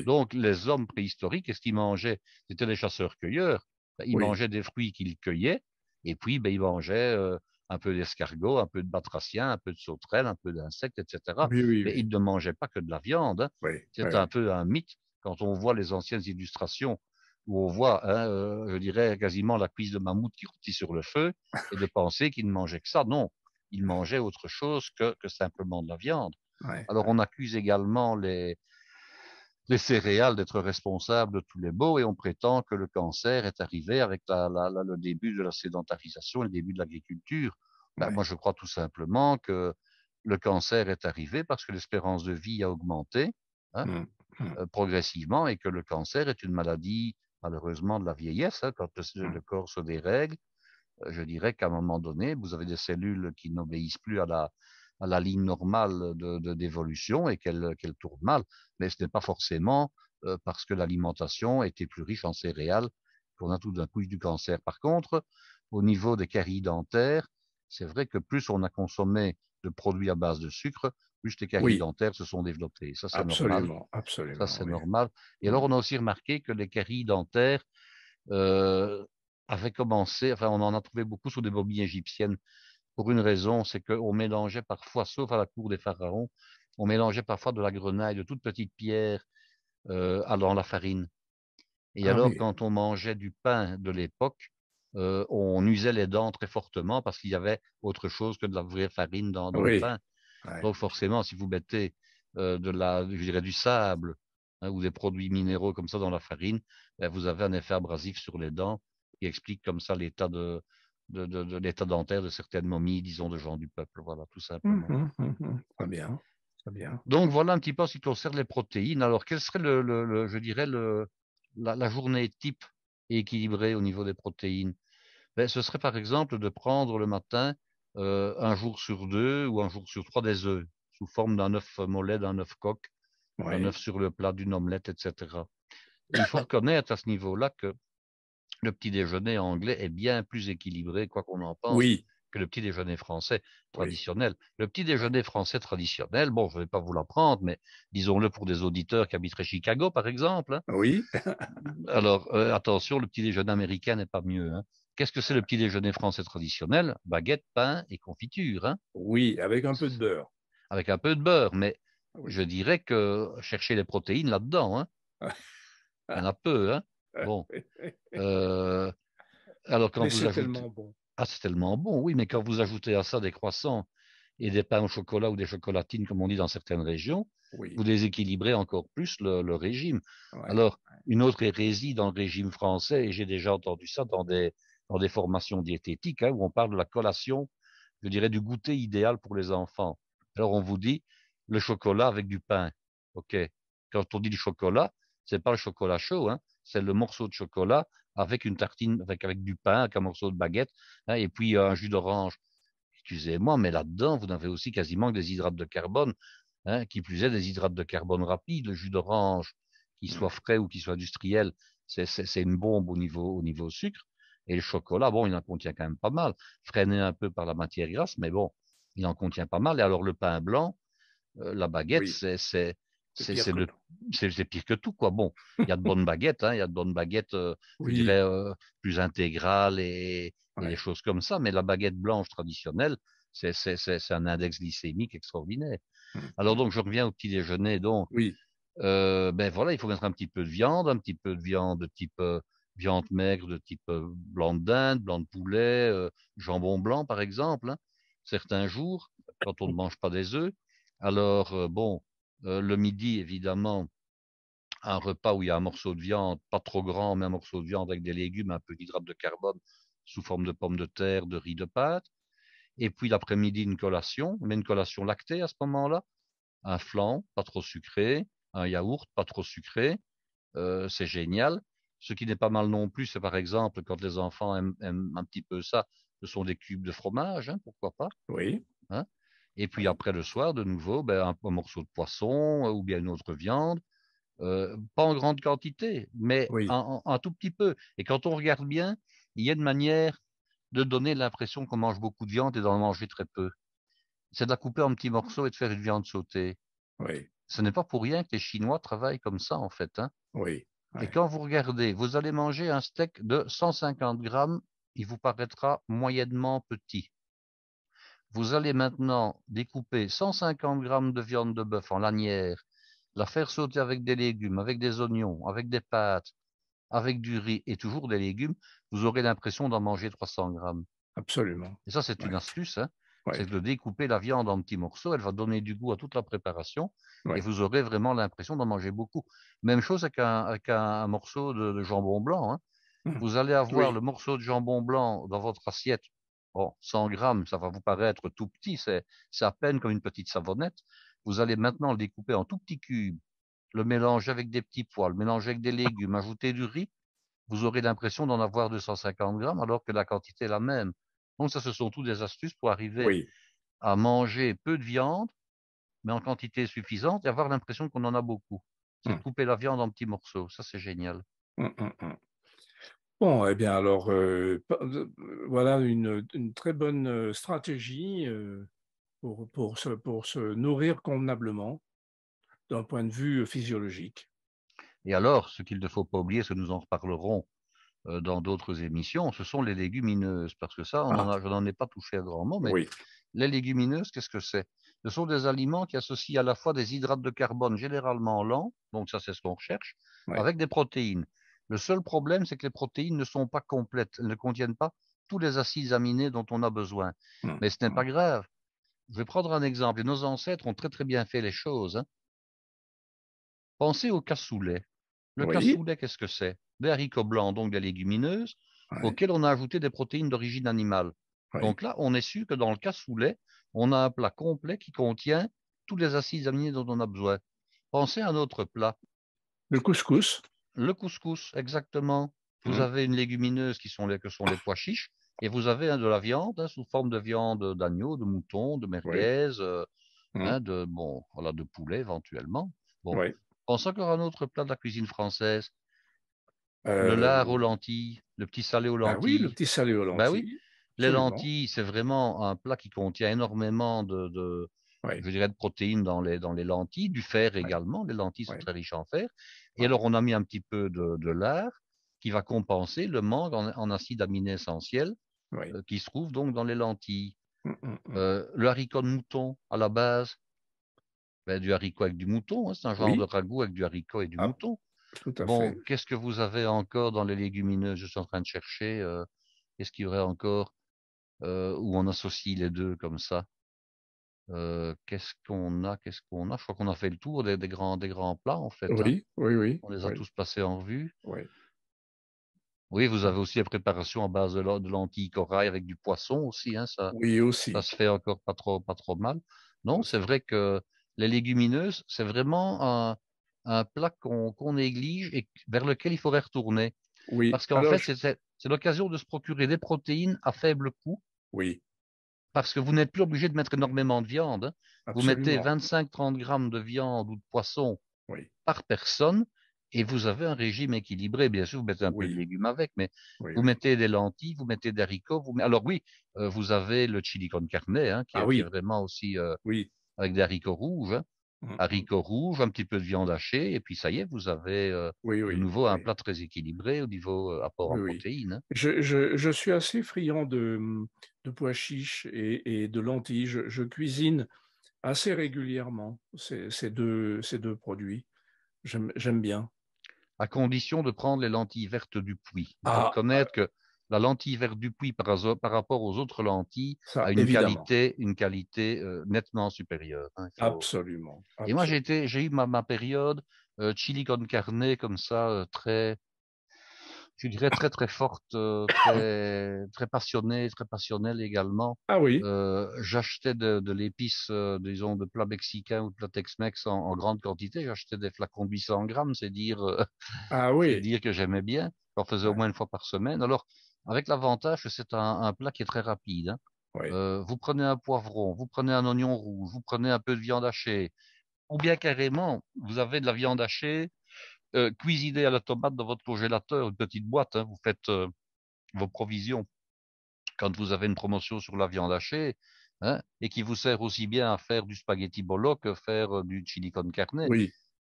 Speaker 1: Donc, les hommes préhistoriques, qu'est-ce qu'ils mangeaient C'était des chasseurs-cueilleurs. Ben, ils mangeaient des fruits qu'ils cueillaient et puis ben, ils mangeaient. Euh, un peu d'escargot, un peu de batracien, un peu de sauterelle, un peu d'insectes, etc. Mais ils ne mangeaient pas que de la viande. Hein. C'est un peu un mythe. Quand on voit les anciennes illustrations où on voit, hein, euh, je dirais, quasiment la cuisse de mammouth qui rôtit sur le feu, et de penser qu'ils ne mangeaient que ça. Non, ils mangeaient autre chose que simplement de la viande. Alors on accuse également les, les céréales d'être responsables de tous les maux et on prétend que le cancer est arrivé avec le début de la sédentarisation, le début de l'agriculture. Ben, moi, je crois tout simplement que le cancer est arrivé parce que l'espérance de vie a augmenté hein, mmh. Mmh. Euh, progressivement et que le cancer est une maladie, malheureusement, de la vieillesse. Hein, quand le, mmh. le, corps se dérègle, euh, je dirais qu'à un moment donné, vous avez des cellules qui n'obéissent plus à la, à la ligne normale d'évolution et qu'elle tourne mal. Mais ce n'est pas forcément euh, parce que l'alimentation était plus riche en céréales qu'on a tout d'un coup du cancer. Par contre, au niveau des caries dentaires, c'est vrai que plus on a consommé de produits à base de sucre, plus les caries dentaires se sont développées. Ça, c'est normal. Et alors, on a aussi remarqué que les caries dentaires euh, avaient commencé, enfin, on en a trouvé beaucoup sur des momies égyptiennes pour une raison, c'est qu'on mélangeait parfois, sauf à la cour des pharaons, on mélangeait parfois de la grenaille, de toutes petites pierres dans euh, la farine. Et ah alors, quand on mangeait du pain de l'époque, euh, on usait les dents très fortement parce qu'il y avait autre chose que de la vraie farine dans, le pain. Donc forcément, si vous mettez euh, de la, je du sable hein, ou des produits minéraux comme ça dans la farine, ben, vous avez un effet abrasif sur les dents qui explique comme ça l'état de, de, l'état dentaire de certaines momies, disons, de gens du peuple. Voilà, tout mmh, simplement. Mmh, mmh,
Speaker 2: très bien. bien.
Speaker 1: Donc voilà un petit peu en ce qui concerne les protéines. Alors, quelle serait, le, le, je dirais, le, la, journée type équilibrée au niveau des protéines ben, Ce serait par exemple de prendre le matin euh, un jour sur deux ou un jour sur trois des œufs, sous forme d'un œuf mollet, d'un œuf coq, un d'un œuf sur le plat, d'une omelette, etc. Il faut reconnaître à ce niveau-là que le petit déjeuner anglais est bien plus équilibré, quoi qu'on en pense. Que le petit déjeuner français traditionnel. Le petit déjeuner français traditionnel, bon, je ne vais pas vous l'apprendre, mais disons-le pour des auditeurs qui habiteraient Chicago, par exemple. Hein. Oui. Alors, euh, attention, le petit déjeuner américain n'est pas mieux. Hein. Qu'est-ce que c'est le petit déjeuner français traditionnel Baguette, pain et confiture. Hein. oui, avec un peu de beurre. Avec un peu de beurre, mais je dirais que chercher les protéines là-dedans, il y en a peu. Hein Bon. Euh, alors tellement bon. Ah, c'est tellement bon, oui, mais quand vous ajoutez à ça des croissants et des pains au chocolat ou des chocolatines, comme on dit dans certaines régions, vous déséquilibrez encore plus le, régime. alors, une autre hérésie dans le régime français, et j'ai déjà entendu ça dans des, dans des formations diététiques, hein, où on parle de la collation, je dirais, du goûter idéal pour les enfants. Alors, on vous dit le chocolat avec du pain. OK. Quand on dit du chocolat, c'est pas le chocolat chaud, hein, c'est le morceau de chocolat avec une tartine, avec, avec du pain, avec un morceau de baguette, hein, et puis un jus d'orange. Excusez-moi, mais là-dedans, vous n'avez aussi quasiment que des hydrates de carbone, hein, qui plus est des hydrates de carbone rapides, le jus d'orange, qu'il soit frais ou qu'il soit industriel, c'est une bombe au niveau, au niveau sucre. Et le chocolat, bon, il en contient quand même pas mal, freiné un peu par la matière grasse, mais bon, il en contient pas mal. Et alors le pain blanc, euh, la baguette, c'est c'est c'est pire que tout, quoi. Bon, il y a de bonnes baguettes, hein, il y a de bonnes baguettes, euh, euh, plus intégrales et, des choses comme ça. Mais la baguette blanche traditionnelle, c'est, c'est, c'est un index glycémique extraordinaire. Mmh. Alors donc, je reviens au petit déjeuner. Donc, oui. euh, ben voilà, il faut mettre un petit peu de viande, un petit peu de viande de type euh, viande maigre, de type blanc d'Inde, blanc de poulet, jambon blanc, par exemple. Hein. certains jours, quand on ne mange pas des œufs. Alors bon euh, le midi, évidemment, un repas où il y a un morceau de viande, pas trop grand, mais un morceau de viande avec des légumes, un peu d'hydrate de carbone sous forme de pommes de terre, de riz de pâte. Et puis l'après-midi, une collation, mais une collation lactée à ce moment-là. Un flan, pas trop sucré, un yaourt, pas trop sucré. Euh, c'est génial. Ce qui n'est pas mal non plus, c'est par exemple quand les enfants aiment, un petit peu ça, ce sont des cubes de fromage, hein, pourquoi pas. Oui. Hein. Et puis après le soir, de nouveau, ben, un, morceau de poisson euh, ou bien une autre viande. Euh, pas en grande quantité, mais un, tout petit peu. Et quand on regarde bien, il y a une manière de donner l'impression qu'on mange beaucoup de viande et d'en manger très peu. C'est de la couper en petits morceaux et de faire une viande sautée. Oui. Ce n'est pas pour rien que les Chinois travaillent comme ça, en fait. Hein. Oui. Et quand vous regardez, vous allez manger un steak de 150 grammes, il vous paraîtra moyennement petit. Vous allez maintenant découper 150 grammes de viande de bœuf en lanière, la faire sauter avec des légumes, avec des oignons, avec des pâtes, avec du riz et toujours des légumes. Vous aurez l'impression d'en manger 300 grammes. Absolument. Et ça, c'est une astuce. Hein. C'est de découper la viande en petits morceaux. Elle va donner du goût à toute la préparation et vous aurez vraiment l'impression d'en manger beaucoup. Même chose avec un, morceau de, jambon blanc. Hein. Mmh. Vous allez avoir le morceau de jambon blanc dans votre assiette Bon, 100 grammes, ça va vous paraître tout petit, c'est à peine comme une petite savonnette. Vous allez maintenant le découper en tout petits cubes, le mélanger avec des petits poils, le mélanger avec des légumes, ajouter du riz. Vous aurez l'impression d'en avoir 250 grammes alors que la quantité est la même. Donc ça, ce sont toutes des astuces pour arriver à manger peu de viande, mais en quantité suffisante et avoir l'impression qu'on en a beaucoup. C'est mmh. couper la viande en petits morceaux. Ça, c'est génial.
Speaker 2: Mmh, mmh, Bon, eh bien alors, euh, euh, voilà une, très bonne euh, stratégie pour, pour, se, nourrir convenablement d'un point de vue physiologique.
Speaker 1: Et alors, ce qu'il ne faut pas oublier, ce que nous en reparlerons dans d'autres émissions, ce sont les légumineuses, parce que ça, ah. je n'en ai pas touché à grand mot, mais les légumineuses, qu'est-ce que c'est Ce sont des aliments qui associent à la fois des hydrates de carbone généralement lents, donc ça c'est ce qu'on recherche, avec des protéines. Le seul problème, c'est que les protéines ne sont pas complètes, elles ne contiennent pas tous les acides aminés dont on a besoin. Mmh, Mais ce n'est mmh. pas grave. Je vais prendre un exemple. nos ancêtres ont très très bien fait les choses. Hein. Pensez au cassoulet. Le cassoulet, qu'est-ce que c'est Des haricots blancs, donc des légumineuses, auxquelles on a ajouté des protéines d'origine animale. Donc là, on est sûr que dans le cassoulet, on a un plat complet qui contient tous les acides aminés dont on a besoin. Pensez à un autre plat. Le couscous le couscous, exactement. Vous mmh. avez une légumineuse qui sont les, que sont les pois chiches, et vous avez hein, de la viande hein, sous forme de viande d'agneau, de mouton, de merguez, euh, mmh. hein, de bon, voilà, de poulet éventuellement. On sent qu'il y un autre plat de la cuisine française. Le euh. lard aux lentilles, le petit salé aux lentilles. Ah oui, le petit salé aux bah lentilles. oui. Les lentilles, c'est vraiment un plat qui contient énormément de, dirais, de protéines dans les, dans les lentilles, du fer également. Les lentilles sont très riches en fer. Et alors, on a mis un petit peu de, lard qui va compenser le manque en, acide aminé essentiel euh, qui se trouve donc dans les lentilles. Mmh, mmh, mmh. Euh, le haricot de mouton, à la base, ben, du haricot avec du mouton, hein, c'est un genre de ragoût avec du haricot et du ah, mouton. Tout à bon, qu'est-ce que vous avez encore dans les légumineuses Je suis en train de chercher. Euh, qu'est-ce qu'il y aurait encore où on associe les deux comme ça qu'est-ce qu'on a Qu'est-ce qu'on a Je crois qu'on a fait le tour des, grands, des grands plats, en fait. Hein. Oui, oui, oui. On les a tous passés en revue. Oui. Oui, vous avez aussi la préparation à base de lentilles corail avec du poisson aussi, hein, Oui, aussi. Ça se fait encore pas trop, pas trop mal. Non, c'est vrai que les légumineuses, c'est vraiment un, plat qu'on néglige et vers lequel il faudrait retourner. Oui. Parce qu'en fait, c'est l'occasion de se procurer des protéines à faible coût. Oui parce que vous n'êtes plus obligé de mettre énormément de viande. Hein. Vous mettez 25-30 grammes de viande ou de poisson par personne et vous avez un régime équilibré. Bien sûr, vous mettez un peu de légumes avec, mais vous mettez des lentilles, vous mettez des haricots. Alors oui, euh, vous avez le chili con carne, hein, ah qui, est, vraiment aussi euh, avec des haricots rouges. Hein. Mmh. haricots rouges, un petit peu de viande hachée, et puis ça y est, vous avez euh, de nouveau un plat très équilibré au niveau euh, apport en
Speaker 2: protéines. Je, suis assez friand de, mmh, de pois chiches et, de lentilles. Je, cuisine assez régulièrement ces, deux, produits. J'aime bien. À condition de prendre les lentilles vertes du puits. Ah,
Speaker 1: reconnaître que la lentille vert du par, par, rapport aux autres lentilles a une qualité, euh, nettement supérieure. Hein, absolument, Et moi, j'ai eu ma, période euh, chili con carne comme ça, euh, très, je dirais très très forte, très passionnée, très passionnelle également. Ah oui. J'achetais de, l'épice, disons, de plat mexicain ou de plats Tex-Mex en, grande quantité. J'achetais des flacons de 800 grammes, c'est dire. ah oui. dire que j'aimais bien. J'en faisais au moins une fois par semaine. Alors avec l'avantage que c'est un, plat qui est très rapide. Hein. Euh, vous prenez un poivron, vous prenez un oignon rouge, vous prenez un peu de viande hachée, ou bien carrément, vous avez de la viande hachée euh, cuisinée à la tomate dans votre congélateur, une petite boîte. Hein. Vous faites euh, vos provisions quand vous avez une promotion sur la viande hachée. Hein, et qui vous sert aussi bien à faire du spaghetti bolo que faire du chili con carne.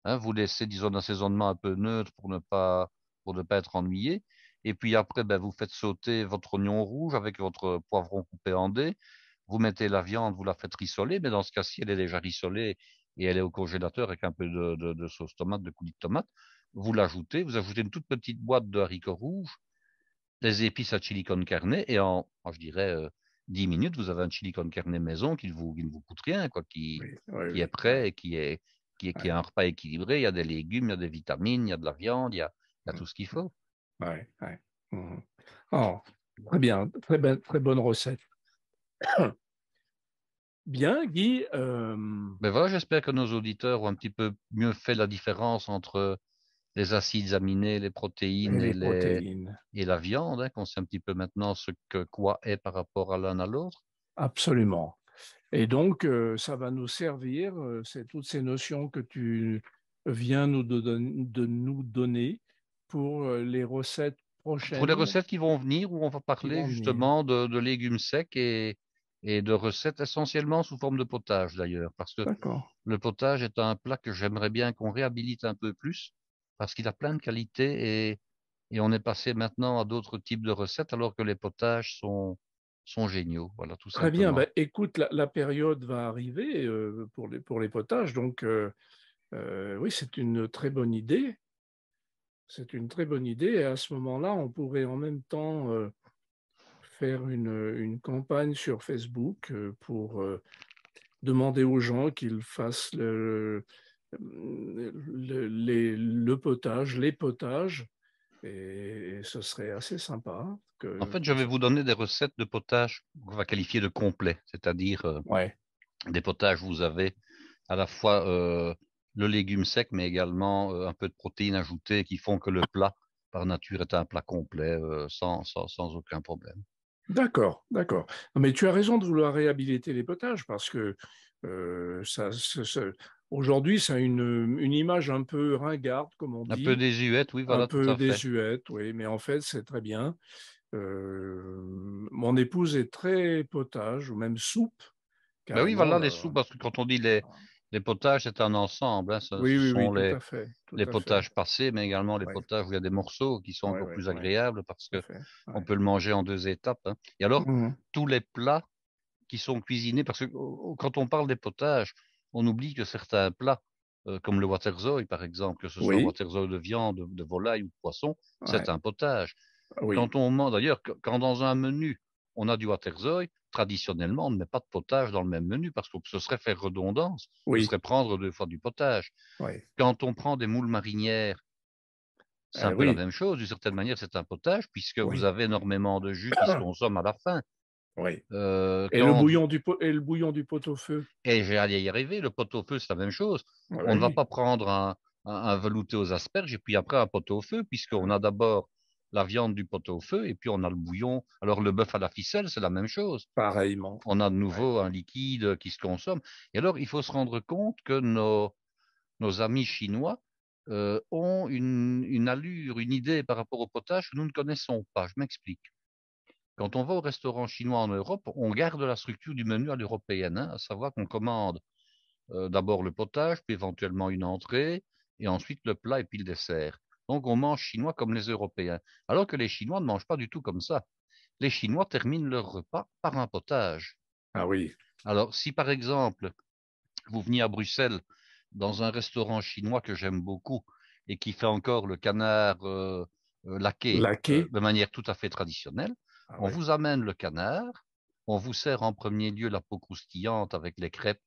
Speaker 1: vous laissez, disons, un assaisonnement un peu neutre pour ne pas, pour ne pas être ennuyé. Et puis après, ben, vous faites sauter votre oignon rouge avec votre poivron coupé en dés. Vous mettez la viande, vous la faites rissoler, mais dans ce cas-ci, elle est déjà rissolée et elle est au congélateur avec un peu de, sauce tomate, de coulis de tomate. Vous l'ajoutez, vous ajoutez une toute petite boîte de haricots rouges, des épices à chili con carne, et en, je dirais, euh, dix 10 minutes, vous avez un chili con carne maison qui ne vous, vous coûte rien, quoi, qui, est prêt et qui est, qui, est, qui est un repas équilibré. Il y a des légumes, il y a des vitamines, il y a de la viande, il il y a mm. tout ce qu'il faut. Ouais, mhm.
Speaker 2: oh, très bien, très, ben, très bonne recette. Bien, Guy. Euh,
Speaker 1: ben voilà, j'espère que nos auditeurs ont un petit peu mieux fait la différence entre les acides aminés, les protéines et, les et, la viande, hein, qu'on sait un petit peu maintenant ce que quoi est par rapport à l'un à l'autre.
Speaker 2: Absolument. Et donc, euh, ça va nous servir, euh, c'est toutes ces notions que tu viens nous de nous donner pour euh, les recettes prochaines. Pour les recettes qui vont venir, où on va parler justement
Speaker 1: de, légumes secs et, de recettes essentiellement sous forme de potage d'ailleurs, parce que le potage est un plat que j'aimerais bien qu'on réhabilite un peu plus, parce qu'il a plein de qualités et, on est passé maintenant à d'autres types de recettes, alors que les potages sont, géniaux. Voilà, tout Très bien. Bah,
Speaker 2: écoute, la, période va arriver euh, pour, les, pour les potages. Donc, euh, oui, c'est une très bonne idée. C'est une très bonne idée. Et à ce moment-là, on pourrait en même temps euh, faire une, campagne sur Facebook euh, pour euh, demander aux gens qu'ils fassent le, potage, les potages. Et, ce serait assez sympa. En fait, je vais vous
Speaker 1: donner des recettes de potage qu'on va qualifier de complet, c'est-à-dire des potages, vous avez à la fois le légume sec, mais également euh, un peu de protéines ajoutées qui font que le plat, par nature, est un plat complet euh, sans, sans, aucun problème.
Speaker 2: D'accord, d'accord. Mais tu as raison de vouloir réhabiliter les potages parce que euh, ça, aujourd'hui, ça a une, une, image un peu ringarde, comme on un dit. Un peu désuète, oui, voilà. Un peu désuète, oui, mais en fait, c'est très bien. mon épouse est très potage ou même soupe. Ben oui, voilà, les
Speaker 1: soupes, parce que quand on dit les, les potages, c'est un ensemble. Ce, sont les, potages passés, mais également les potages où il y a des morceaux qui sont encore plus agréables parce qu'on on peut le manger en deux étapes. Hein. Et alors, mmh tous les plats qui sont cuisinés, parce que oh, oh, quand on parle des potages, on oublie que certains plats, euh, comme le waterzoi par exemple, que ce soit un de viande, de, volaille ou de poisson, c'est un potage. Quand on d'ailleurs, quand dans un menu on a du waterzoi traditionnellement, on ne met pas de potage dans le même menu parce que ce serait faire redondance, ce serait prendre deux fois du potage. Quand on prend des moules marinières, c'est eh un peu la même chose. D'une certaine manière, c'est un potage puisque vous avez énormément de jus qui se consomme à la fin. Euh, et, le bouillon
Speaker 2: du pot... et le bouillon du pot-au-feu.
Speaker 1: Et j'allais y arriver, le pot-au-feu, c'est la même chose. Ah bah on ne va pas prendre un, un velouté aux asperges et puis après un pot-au-feu puisqu'on a d'abord la viande du pot-au-feu et puis on a le bouillon. Alors le bœuf à la ficelle, c'est la même chose. Pareillement. On a de nouveau un liquide qui se consomme. Et alors il faut se rendre compte que nos, amis chinois euh, ont une, allure, une idée par rapport au potage que nous ne connaissons pas. Je m'explique. Quand on va au restaurant chinois en Europe, on garde la structure du menu à l'européenne, hein, à savoir qu'on commande euh, d'abord le potage, puis éventuellement une entrée, et ensuite le plat et puis le dessert. Donc on mange chinois comme les Européens, alors que les Chinois ne mangent pas du tout comme ça. Les Chinois terminent leur repas par un potage. Ah oui. Alors si par exemple vous venez à Bruxelles dans un restaurant chinois que j'aime beaucoup et qui fait encore le canard euh, euh, laqué, euh, de manière tout à fait traditionnelle, ah on vous amène le canard, on vous sert en premier lieu la peau croustillante avec les crêpes,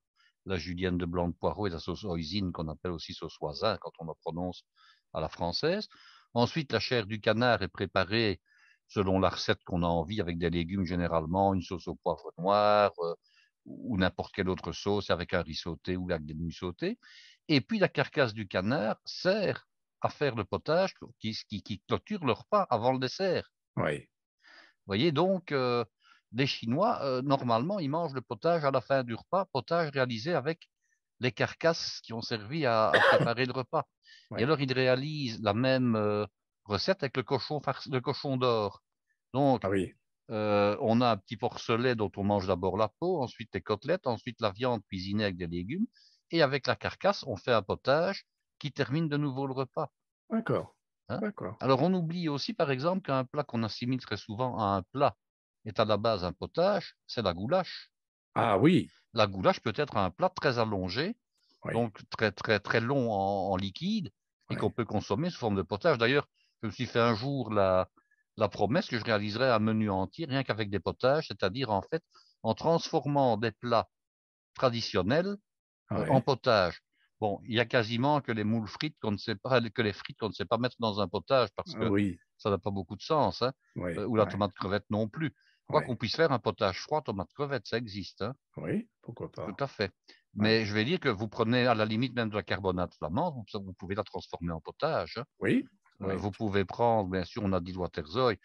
Speaker 1: la julienne de blanc de poireau et la sauce oisine qu'on appelle aussi sauce voisin quand on la prononce à la française. Ensuite, la chair du canard est préparée selon la recette qu'on a envie, avec des légumes généralement, une sauce au poivre noir euh, ou n'importe quelle autre sauce avec un riz sauté ou des demi sautées. Et puis la carcasse du canard sert à faire le potage qui, qui, clôture le repas avant le dessert. Vous voyez donc, euh, les Chinois, euh, normalement, ils mangent le potage à la fin du repas, potage réalisé avec les carcasses qui ont servi à, préparer le repas. Et alors, ils réalisent la même euh, recette avec le cochon, le cochon d'or. Donc, ah euh, on a un petit porcelet dont on mange d'abord la peau, ensuite les côtelettes, ensuite la viande cuisinée avec des légumes. Et avec la carcasse, on fait un potage qui termine de nouveau le repas. D'accord. Hein? alors, on oublie aussi, par exemple, qu'un plat qu'on assimile très souvent à un plat est à la base un potage, c'est la goulache. Ah oui. La goulash peut être un plat très allongé, donc très très très long en, liquide et qu'on peut consommer sous forme de potage. D'ailleurs, je me suis fait un jour la, promesse que je réaliserais un menu entier rien qu'avec des potages, c'est-à-dire en fait en transformant des plats traditionnels ah euh, en potage. Bon, il y a quasiment que les moules frites qu'on ne sait pas, que les frites qu'on ne sait pas mettre dans un potage parce ah que ça n'a pas beaucoup de sens, hein, euh, ou la tomate crevette non plus. Quoi qu'on puisse faire un potage froid tomate crevette, ça existe. Hein. oui, pourquoi pas. Tout à fait. Mais je vais dire que vous prenez à la limite même de la carbonate flamande, vous pouvez la transformer en potage. Hein. Euh, oui. Vous pouvez prendre, bien sûr, on a dit de Waterzoy.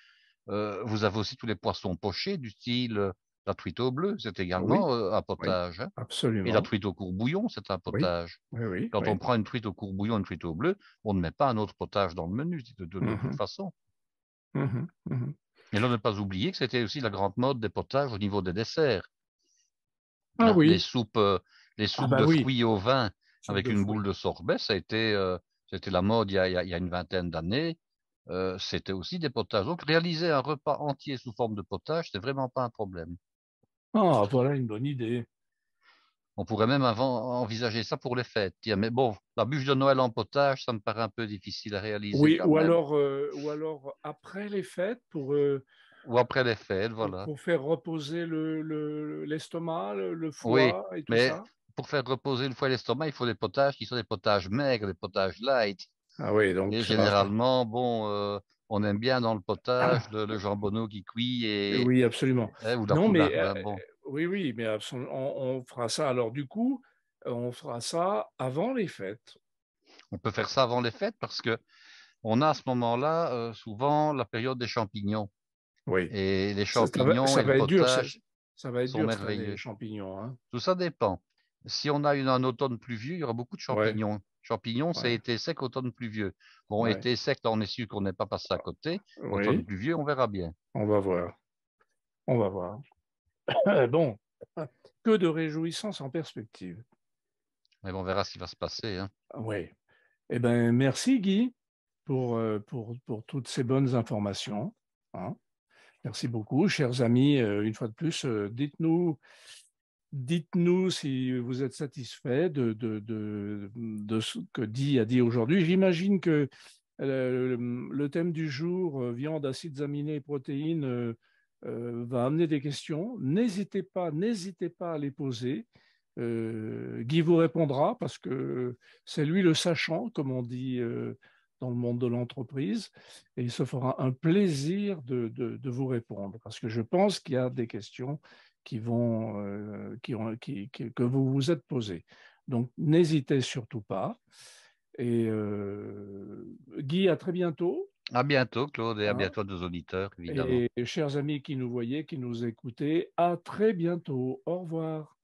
Speaker 1: Euh, vous avez aussi tous les poissons pochés du style euh, la truite au bleu, c'est également un potage. absolument. Hein. Et la truite au courbouillon, c'est un potage. Oui, Quand on prend une truite au courbouillon, une truite au bleu, on ne met pas un autre potage dans le menu, de, de toute mmh façon.
Speaker 2: Mmh mmh
Speaker 1: mais là, ne pas oublier que c'était aussi la grande mode des potages au niveau des desserts. Ah les soupes, euh, les ah soupes bah de fruits au vin avec une boule de sorbet, ça a été, euh, c'était la mode il y a, une vingtaine d'années. Euh, c'était aussi des potages. Donc réaliser un repas entier sous forme de potage, c'est vraiment pas un problème. Ah, voilà une bonne idée. On pourrait même avant envisager ça pour les fêtes. mais bon, la bûche de Noël en potage, ça me paraît un peu difficile à réaliser. Oui, ou alors,
Speaker 2: euh, ou alors après les fêtes pour. Euh,
Speaker 1: ou après les fêtes, voilà.
Speaker 2: Pour faire reposer l'estomac, le, foie et tout mais
Speaker 1: Pour faire reposer le foie et l'estomac, il faut des potages qui sont des potages maigres, des potages light. Ah oui, donc. Et généralement, bon, euh, on aime bien dans le potage ah. le, jambonneau qui cuit et. Oui, absolument. Hein, non, mais.
Speaker 2: Oui, oui, mais on, fera ça. Alors du coup, on fera ça avant les fêtes.
Speaker 1: On peut faire ça avant les fêtes parce que on a à ce moment-là euh, souvent la période des champignons.
Speaker 2: Oui. Et les champignons ça, va, ça dur, ça, va être dur, merveilleux. Les champignons. Hein.
Speaker 1: Tout ça dépend. Si on a une, un automne pluvieux, il y aura beaucoup de champignons. Champignons, ça c'est été sec, automne pluvieux. Bon, été sec, on est sûr qu'on n'est pas passé à côté. Automne pluvieux, on verra bien.
Speaker 2: On va voir. On va voir. bon, que de réjouissances en perspective.
Speaker 1: Mais on verra ce qui va se passer.
Speaker 2: Hein. Oui. Eh bien, merci Guy pour, euh, pour, pour, toutes ces bonnes informations. Hein. Merci beaucoup, chers amis. Euh, une fois de plus, euh, dites-nous dites si vous êtes satisfait de, de, de, ce que dit a dit aujourd'hui. J'imagine que le, le, thème du jour, viande, acides aminés et protéines, euh, va amener des questions. N'hésitez pas, n'hésitez pas à les poser. Euh, Guy vous répondra parce que c'est lui le sachant, comme on dit euh, dans le monde de l'entreprise, et il se fera un plaisir de, vous répondre parce que je pense qu'il y a des questions qui vont, que vous vous êtes posées. Donc n'hésitez surtout pas. Et Guy, à très bientôt.
Speaker 1: À bientôt, Claude, et à hein? bientôt nos auditeurs, évidemment.
Speaker 2: Et chers amis qui nous voyaient, qui nous écoutaient, à très bientôt. Au revoir.